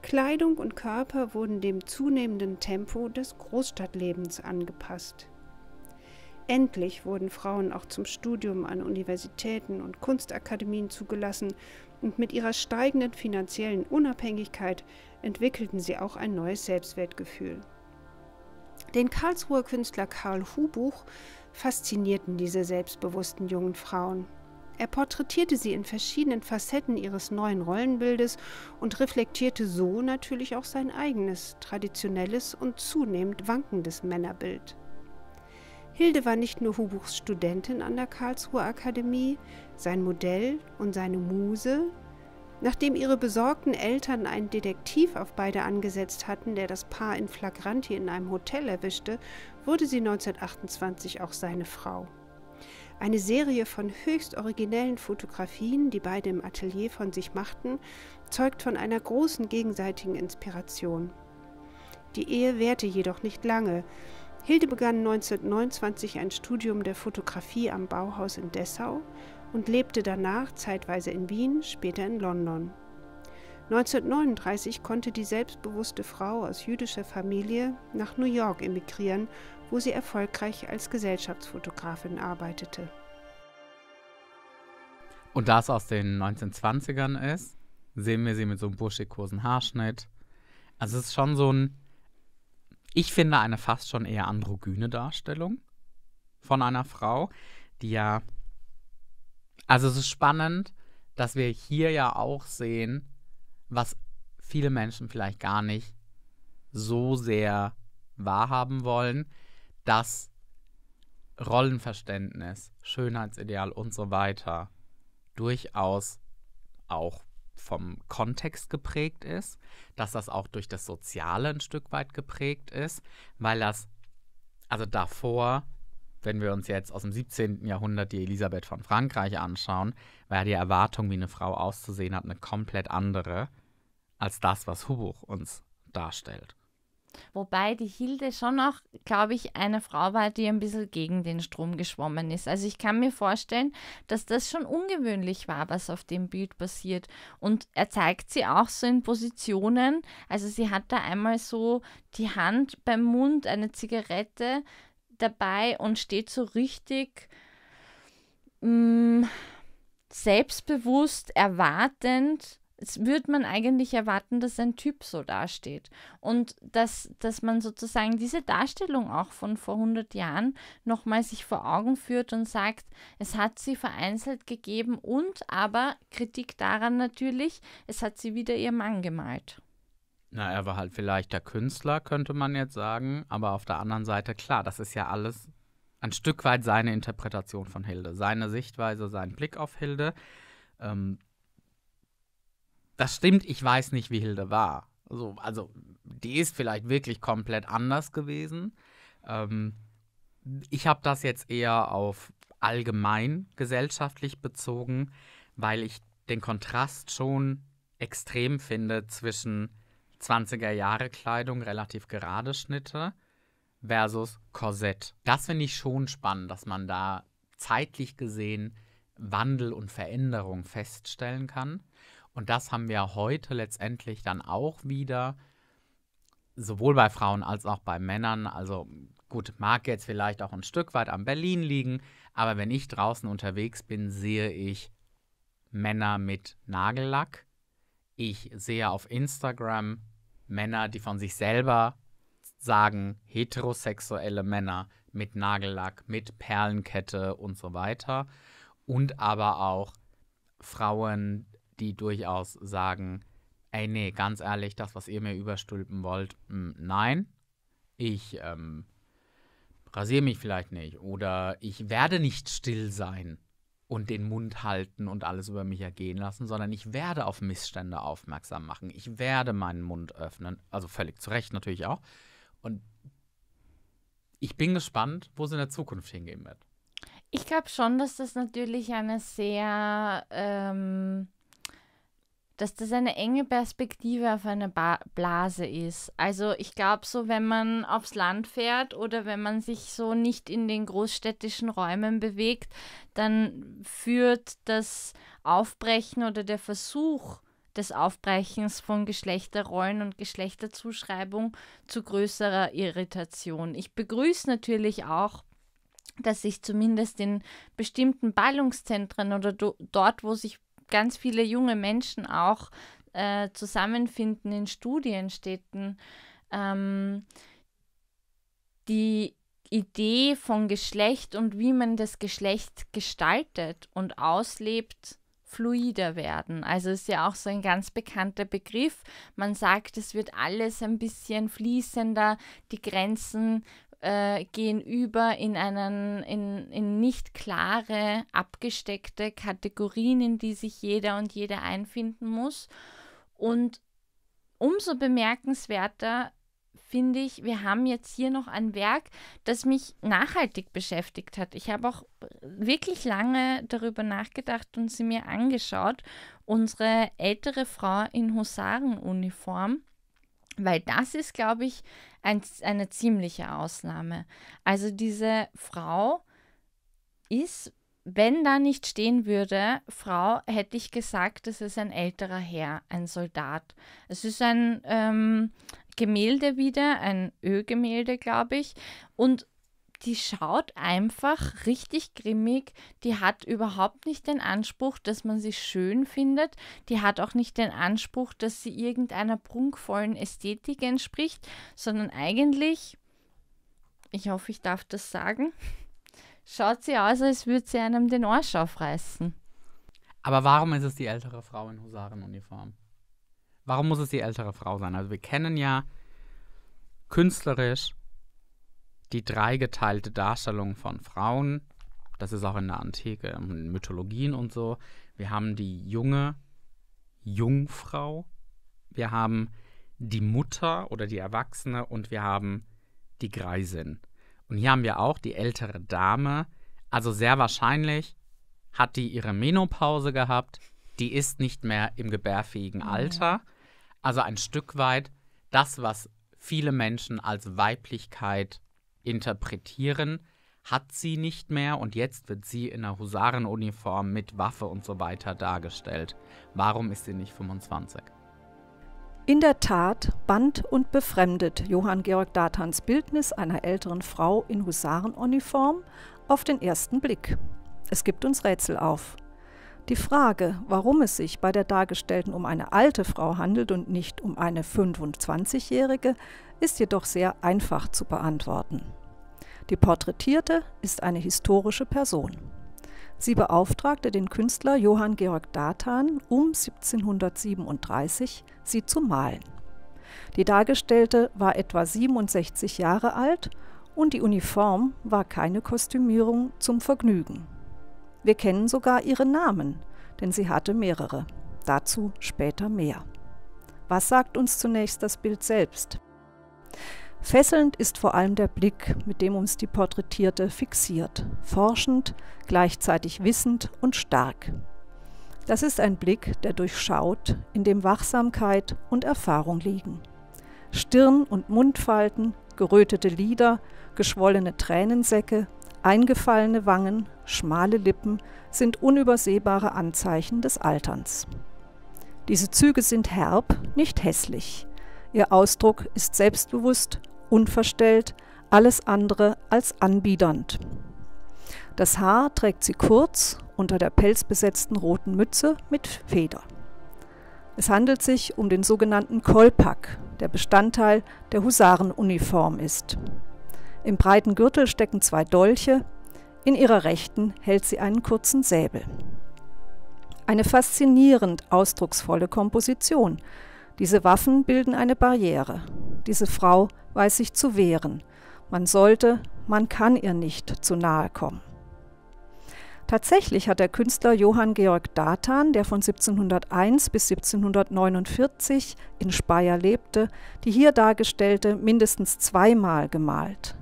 Kleidung und Körper wurden dem zunehmenden Tempo des Großstadtlebens angepasst. Endlich wurden Frauen auch zum Studium an Universitäten und Kunstakademien zugelassen und mit ihrer steigenden finanziellen Unabhängigkeit entwickelten sie auch ein neues Selbstwertgefühl. Den Karlsruher Künstler Karl Hubuch faszinierten diese selbstbewussten jungen Frauen. Er porträtierte sie in verschiedenen Facetten ihres neuen Rollenbildes und reflektierte so natürlich auch sein eigenes, traditionelles und zunehmend wankendes Männerbild. Hilde war nicht nur Hubuchs Studentin an der Karlsruher Akademie, sein Modell und seine Muse. Nachdem ihre besorgten Eltern einen Detektiv auf beide angesetzt hatten, der das Paar in Flagranti in einem Hotel erwischte, wurde sie 1928 auch seine Frau. Eine Serie von höchst originellen Fotografien, die beide im Atelier von sich machten, zeugt von einer großen gegenseitigen Inspiration. Die Ehe währte jedoch nicht lange. Hilde begann 1929 ein Studium der Fotografie am Bauhaus in Dessau und lebte danach zeitweise in Wien, später in London. 1939 konnte die selbstbewusste Frau aus jüdischer Familie nach New York emigrieren, wo sie erfolgreich als Gesellschaftsfotografin arbeitete. Und da es aus den 1920ern ist, sehen wir sie mit so einem buschig Haarschnitt. Also es ist schon so ein ich finde eine fast schon eher androgyne Darstellung von einer Frau, die ja. Also es ist spannend, dass wir hier ja auch sehen, was viele Menschen vielleicht gar nicht so sehr wahrhaben wollen, dass Rollenverständnis, Schönheitsideal und so weiter durchaus auch vom Kontext geprägt ist, dass das auch durch das Soziale ein Stück weit geprägt ist, weil das, also davor, wenn wir uns jetzt aus dem 17. Jahrhundert die Elisabeth von Frankreich anschauen, war ja die Erwartung, wie eine Frau auszusehen hat, eine komplett andere als das, was Hubuch uns darstellt. Wobei die Hilde schon auch, glaube ich, eine Frau war, die ein bisschen gegen den Strom geschwommen ist. Also ich kann mir vorstellen, dass das schon ungewöhnlich war, was auf dem Bild passiert. Und er zeigt sie auch so in Positionen. Also sie hat da einmal so die Hand beim Mund, eine Zigarette dabei und steht so richtig mh, mm, selbstbewusst, erwartend würde man eigentlich erwarten, dass ein Typ so dasteht. Und dass, dass man sozusagen diese Darstellung auch von vor 100 Jahren nochmal sich vor Augen führt und sagt, es hat sie vereinzelt gegeben und aber Kritik daran natürlich, es hat sie wieder ihr Mann gemalt. Na, er war halt vielleicht der Künstler, könnte man jetzt sagen. Aber auf der anderen Seite, klar, das ist ja alles ein Stück weit seine Interpretation von Hilde, seine Sichtweise, sein Blick auf Hilde. Ähm, das stimmt, ich weiß nicht, wie Hilde war. Also, also die ist vielleicht wirklich komplett anders gewesen. Ähm, ich habe das jetzt eher auf allgemein gesellschaftlich bezogen, weil ich den Kontrast schon extrem finde zwischen 20er Jahre Kleidung, relativ gerade Schnitte versus Korsett. Das finde ich schon spannend, dass man da zeitlich gesehen Wandel und Veränderung feststellen kann. Und das haben wir heute letztendlich dann auch wieder, sowohl bei Frauen als auch bei Männern. Also gut, mag jetzt vielleicht auch ein Stück weit am Berlin liegen, aber wenn ich draußen unterwegs bin, sehe ich Männer mit Nagellack. Ich sehe auf Instagram Männer, die von sich selber sagen, heterosexuelle Männer mit Nagellack, mit Perlenkette und so weiter. Und aber auch Frauen, die durchaus sagen, ey nee, ganz ehrlich, das, was ihr mir überstülpen wollt, mh, hm, nein, ich ähm, rasiere mich vielleicht nicht oder ich werde nicht still sein und den Mund halten und alles über mich ergehen lassen, sondern ich werde auf Missstände aufmerksam machen. Ich werde meinen Mund öffnen, also völlig zu Recht natürlich auch. Und ich bin gespannt, wo es in der Zukunft hingehen wird. Ich glaube schon, dass das natürlich eine sehr ähm, dass das eine enge Perspektive auf eine ba Blase ist. Also ich glaube so, wenn man aufs Land fährt oder wenn man sich so nicht in den großstädtischen Räumen bewegt, dann führt das Aufbrechen oder der Versuch des Aufbrechens von Geschlechterrollen und Geschlechterzuschreibung zu größerer Irritation. Ich begrüße natürlich auch dass sich zumindest in bestimmten Ballungszentren oder do, dort, wo sich ganz viele junge Menschen auch äh, zusammenfinden in Studienstädten. Ähm, die Idee von Geschlecht und wie man das Geschlecht gestaltet und auslebt, fluider werden. Also ist ja auch so ein ganz bekannter Begriff. Man sagt, es wird alles ein bisschen fließender, die Grenzen äh, gehen über in, einen, in, in nicht klare, abgesteckte Kategorien, in die sich jeder und jede einfinden muss. Und umso bemerkenswerter finde ich, wir haben jetzt hier noch ein Werk, das mich nachhaltig beschäftigt hat. Ich habe auch wirklich lange darüber nachgedacht und sie mir angeschaut. Unsere ältere Frau in Husarenuniform weil das ist, glaube ich, ein, eine ziemliche Ausnahme. Also diese Frau ist, wenn da nicht stehen würde, Frau, hätte ich gesagt, das ist ein älterer Herr, ein Soldat. Es ist ein ähm, Gemälde wieder, ein Ölgemälde, glaube ich. Und die schaut einfach richtig grimmig, die hat überhaupt nicht den Anspruch, dass man sie schön findet, die hat auch nicht den Anspruch, dass sie irgendeiner prunkvollen Ästhetik entspricht, sondern eigentlich, ich hoffe, ich darf das sagen, schaut sie aus, als würde sie einem den Arsch aufreißen. Aber warum ist es die ältere Frau in Husarenuniform? Warum muss es die ältere Frau sein? Also wir kennen ja künstlerisch die dreigeteilte Darstellung von Frauen. Das ist auch in der Antike, in Mythologien und so. Wir haben die junge Jungfrau, wir haben die Mutter oder die Erwachsene und wir haben die Greisin. Und hier haben wir auch die ältere Dame. Also sehr wahrscheinlich hat die ihre Menopause gehabt. Die ist nicht mehr im gebärfähigen Alter. Also ein Stück weit das, was viele Menschen als Weiblichkeit interpretieren, hat sie nicht mehr und jetzt wird sie in einer Husarenuniform mit Waffe und so weiter dargestellt. Warum ist sie nicht 25? In der Tat band und befremdet Johann Georg Datans Bildnis einer älteren Frau in Husarenuniform auf den ersten Blick. Es gibt uns Rätsel auf. Die Frage, warum es sich bei der Dargestellten um eine alte Frau handelt und nicht um eine 25-Jährige, ist jedoch sehr einfach zu beantworten. Die Porträtierte ist eine historische Person. Sie beauftragte den Künstler Johann Georg Datan um 1737, sie zu malen. Die Dargestellte war etwa 67 Jahre alt und die Uniform war keine Kostümierung zum Vergnügen. Wir kennen sogar ihre Namen, denn sie hatte mehrere. Dazu später mehr. Was sagt uns zunächst das Bild selbst? Fesselnd ist vor allem der Blick, mit dem uns die Porträtierte fixiert, forschend, gleichzeitig wissend und stark. Das ist ein Blick, der durchschaut, in dem Wachsamkeit und Erfahrung liegen. Stirn- und Mundfalten, gerötete Lider, geschwollene Tränensäcke, Eingefallene Wangen, schmale Lippen sind unübersehbare Anzeichen des Alterns. Diese Züge sind herb, nicht hässlich. Ihr Ausdruck ist selbstbewusst, unverstellt, alles andere als anbiedernd. Das Haar trägt sie kurz unter der pelzbesetzten roten Mütze mit Feder. Es handelt sich um den sogenannten Kolpak, der Bestandteil der Husarenuniform ist. Im breiten Gürtel stecken zwei Dolche, in ihrer rechten hält sie einen kurzen Säbel. Eine faszinierend ausdrucksvolle Komposition. Diese Waffen bilden eine Barriere. Diese Frau weiß sich zu wehren. Man sollte, man kann ihr nicht zu nahe kommen. Tatsächlich hat der Künstler Johann Georg Datan, der von 1701 bis 1749 in Speyer lebte, die hier dargestellte mindestens zweimal gemalt.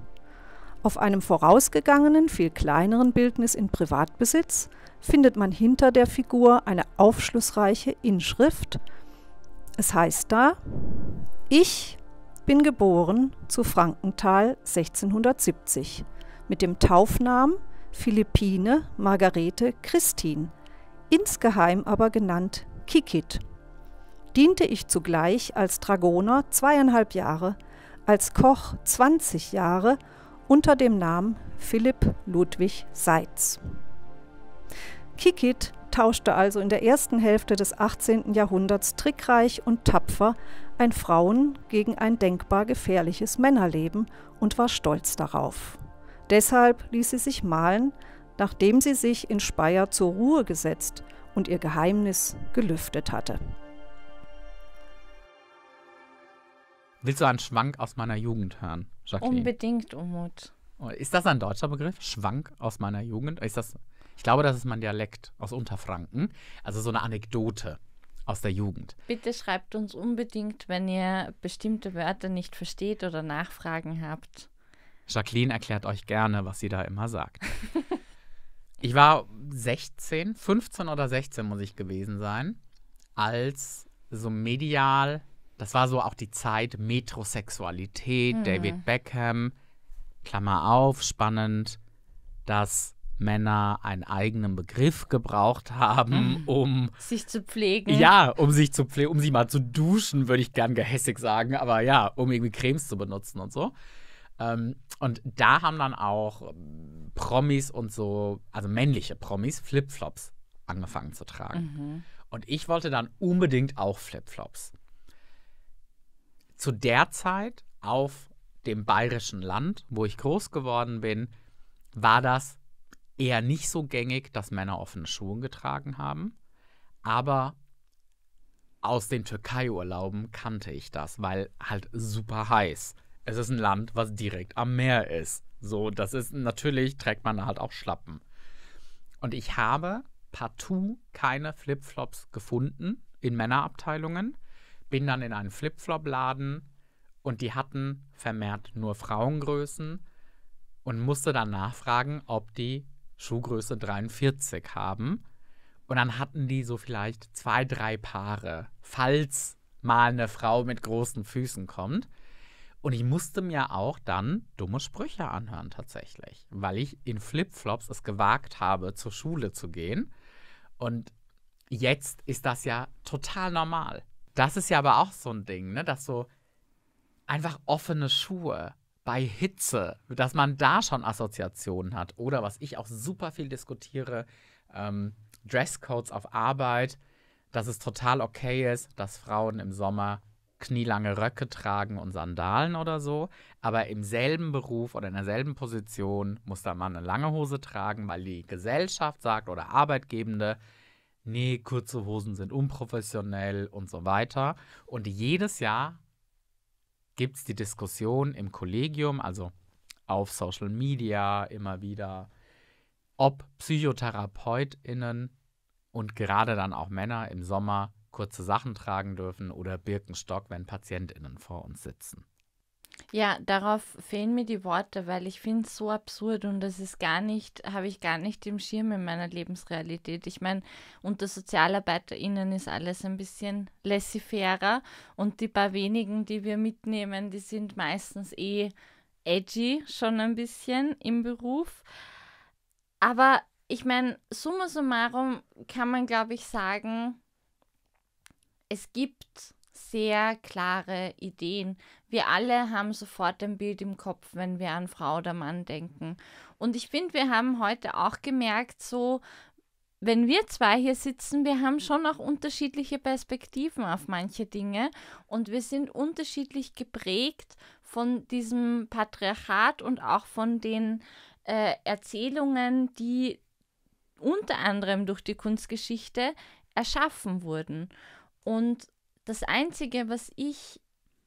Auf einem vorausgegangenen, viel kleineren Bildnis in Privatbesitz findet man hinter der Figur eine aufschlussreiche Inschrift. Es heißt da, ich bin geboren zu Frankenthal 1670 mit dem Taufnamen Philippine Margarete Christin, insgeheim aber genannt Kikit. Diente ich zugleich als Dragoner zweieinhalb Jahre, als Koch 20 Jahre und unter dem Namen Philipp Ludwig Seitz. Kikit tauschte also in der ersten Hälfte des 18. Jahrhunderts trickreich und tapfer ein Frauen gegen ein denkbar gefährliches Männerleben und war stolz darauf. Deshalb ließ sie sich malen, nachdem sie sich in Speyer zur Ruhe gesetzt und ihr Geheimnis gelüftet hatte. Willst du einen Schwank aus meiner Jugend hören? Jacqueline? Unbedingt, Umut. Oh, ist das ein deutscher Begriff? Schwank aus meiner Jugend? Ist das, ich glaube, das ist mein Dialekt aus Unterfranken. Also so eine Anekdote aus der Jugend. Bitte schreibt uns unbedingt, wenn ihr bestimmte Wörter nicht versteht oder Nachfragen habt. Jacqueline erklärt euch gerne, was sie da immer sagt. ich war 16, 15 oder 16 muss ich gewesen sein, als so medial das war so auch die Zeit Metrosexualität, mhm. David Beckham, Klammer auf, spannend, dass Männer einen eigenen Begriff gebraucht haben, hm. um sich zu pflegen. Ja, um sich zu pflegen, um sich mal zu duschen, würde ich gern gehässig sagen, aber ja, um irgendwie Cremes zu benutzen und so. Ähm, und da haben dann auch ähm, Promis und so, also männliche Promis, Flipflops angefangen zu tragen. Mhm. Und ich wollte dann unbedingt auch Flipflops zu der Zeit auf dem bayerischen Land, wo ich groß geworden bin, war das eher nicht so gängig, dass Männer offene Schuhe getragen haben. Aber aus den Türkei-Urlauben kannte ich das, weil halt super heiß. Es ist ein Land, was direkt am Meer ist. So, das ist natürlich, trägt man halt auch Schlappen. Und ich habe partout keine Flipflops gefunden in Männerabteilungen bin dann in einen Flipflop-Laden und die hatten vermehrt nur Frauengrößen und musste dann nachfragen, ob die Schuhgröße 43 haben. Und dann hatten die so vielleicht zwei, drei Paare, falls mal eine Frau mit großen Füßen kommt. Und ich musste mir auch dann dumme Sprüche anhören tatsächlich, weil ich in Flipflops es gewagt habe, zur Schule zu gehen. Und jetzt ist das ja total normal. Das ist ja aber auch so ein Ding, ne? Dass so einfach offene Schuhe bei Hitze, dass man da schon Assoziationen hat. Oder was ich auch super viel diskutiere, ähm, Dresscodes auf Arbeit, dass es total okay ist, dass Frauen im Sommer knielange Röcke tragen und Sandalen oder so, aber im selben Beruf oder in derselben Position muss der Mann eine lange Hose tragen, weil die Gesellschaft sagt oder Arbeitgebende, nee, kurze Hosen sind unprofessionell und so weiter. Und jedes Jahr gibt es die Diskussion im Kollegium, also auf Social Media immer wieder, ob PsychotherapeutInnen und gerade dann auch Männer im Sommer kurze Sachen tragen dürfen oder Birkenstock, wenn PatientInnen vor uns sitzen. Ja, darauf fehlen mir die Worte, weil ich finde es so absurd und das ist gar nicht, habe ich gar nicht im Schirm in meiner Lebensrealität. Ich meine, unter SozialarbeiterInnen ist alles ein bisschen laissez faire und die paar wenigen, die wir mitnehmen, die sind meistens eh edgy schon ein bisschen im Beruf. Aber ich meine, summa summarum kann man, glaube ich, sagen, es gibt sehr klare Ideen. Wir alle haben sofort ein Bild im Kopf, wenn wir an Frau oder Mann denken. Und ich finde, wir haben heute auch gemerkt, so wenn wir zwei hier sitzen, wir haben schon auch unterschiedliche Perspektiven auf manche Dinge und wir sind unterschiedlich geprägt von diesem Patriarchat und auch von den äh, Erzählungen, die unter anderem durch die Kunstgeschichte erschaffen wurden. Und das Einzige, was ich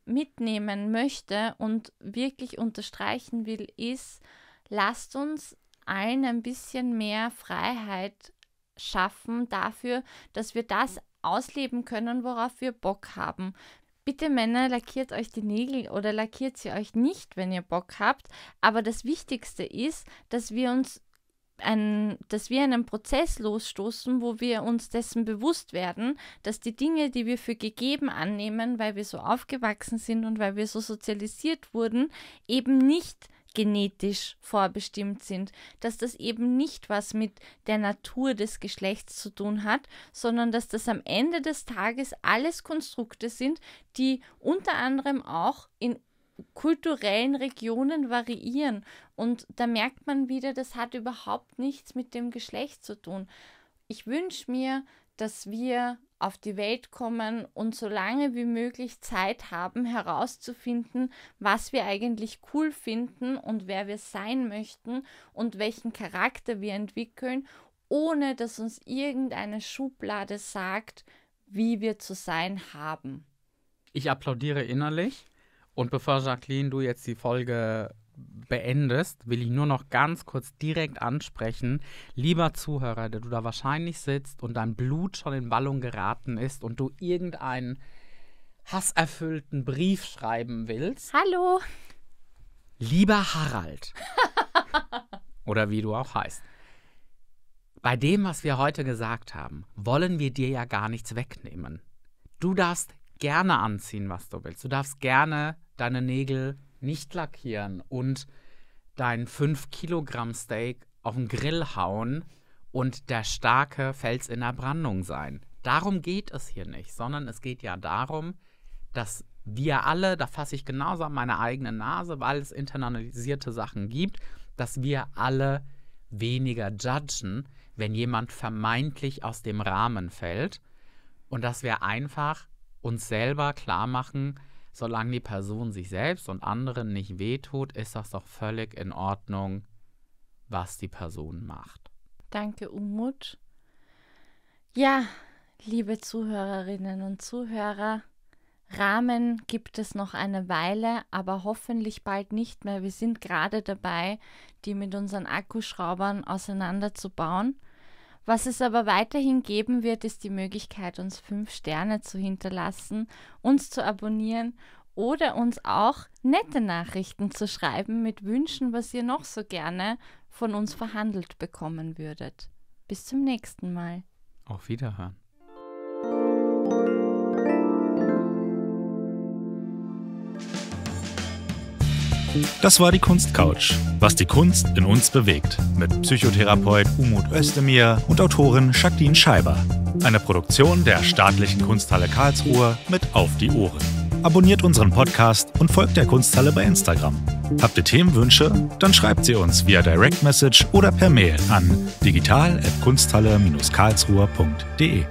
mitnehmen möchte und wirklich unterstreichen will, ist, lasst uns allen ein bisschen mehr Freiheit schaffen dafür, dass wir das ausleben können, worauf wir Bock haben. Bitte Männer, lackiert euch die Nägel oder lackiert sie euch nicht, wenn ihr Bock habt. Aber das Wichtigste ist, dass wir uns ein, dass wir einen Prozess losstoßen, wo wir uns dessen bewusst werden, dass die Dinge, die wir für gegeben annehmen, weil wir so aufgewachsen sind und weil wir so sozialisiert wurden, eben nicht genetisch vorbestimmt sind, dass das eben nicht was mit der Natur des Geschlechts zu tun hat, sondern dass das am Ende des Tages alles Konstrukte sind, die unter anderem auch in kulturellen Regionen variieren. Und da merkt man wieder, das hat überhaupt nichts mit dem Geschlecht zu tun. Ich wünsche mir, dass wir auf die Welt kommen und so lange wie möglich Zeit haben herauszufinden, was wir eigentlich cool finden und wer wir sein möchten und welchen Charakter wir entwickeln, ohne dass uns irgendeine Schublade sagt, wie wir zu sein haben. Ich applaudiere innerlich. Und bevor Jacqueline, du jetzt die Folge beendest, will ich nur noch ganz kurz direkt ansprechen. Lieber Zuhörer, der du da wahrscheinlich sitzt und dein Blut schon in Ballung geraten ist und du irgendeinen hasserfüllten Brief schreiben willst. Hallo. Lieber Harald. oder wie du auch heißt. Bei dem, was wir heute gesagt haben, wollen wir dir ja gar nichts wegnehmen. Du darfst gerne anziehen, was du willst. Du darfst gerne deine Nägel nicht lackieren und dein 5-Kilogramm-Steak auf den Grill hauen und der starke Fels in der Brandung sein. Darum geht es hier nicht, sondern es geht ja darum, dass wir alle, da fasse ich genauso an meine eigene Nase, weil es internalisierte Sachen gibt, dass wir alle weniger judgen, wenn jemand vermeintlich aus dem Rahmen fällt und dass wir einfach uns selber klar machen, solange die Person sich selbst und anderen nicht wehtut, ist das doch völlig in Ordnung, was die Person macht. Danke, Umut. Ja, liebe Zuhörerinnen und Zuhörer, Rahmen gibt es noch eine Weile, aber hoffentlich bald nicht mehr. Wir sind gerade dabei, die mit unseren Akkuschraubern auseinanderzubauen. Was es aber weiterhin geben wird, ist die Möglichkeit, uns fünf Sterne zu hinterlassen, uns zu abonnieren oder uns auch nette Nachrichten zu schreiben mit Wünschen, was ihr noch so gerne von uns verhandelt bekommen würdet. Bis zum nächsten Mal. Auf Wiederhören. Das war die Kunstcouch, was die Kunst in uns bewegt, mit Psychotherapeut Umut Özdemir und Autorin Jacqueline Scheiber. Eine Produktion der Staatlichen Kunsthalle Karlsruhe mit Auf die Ohren. Abonniert unseren Podcast und folgt der Kunsthalle bei Instagram. Habt ihr Themenwünsche? Dann schreibt sie uns via Direct Message oder per Mail an digital.kunsthalle-karlsruhe.de.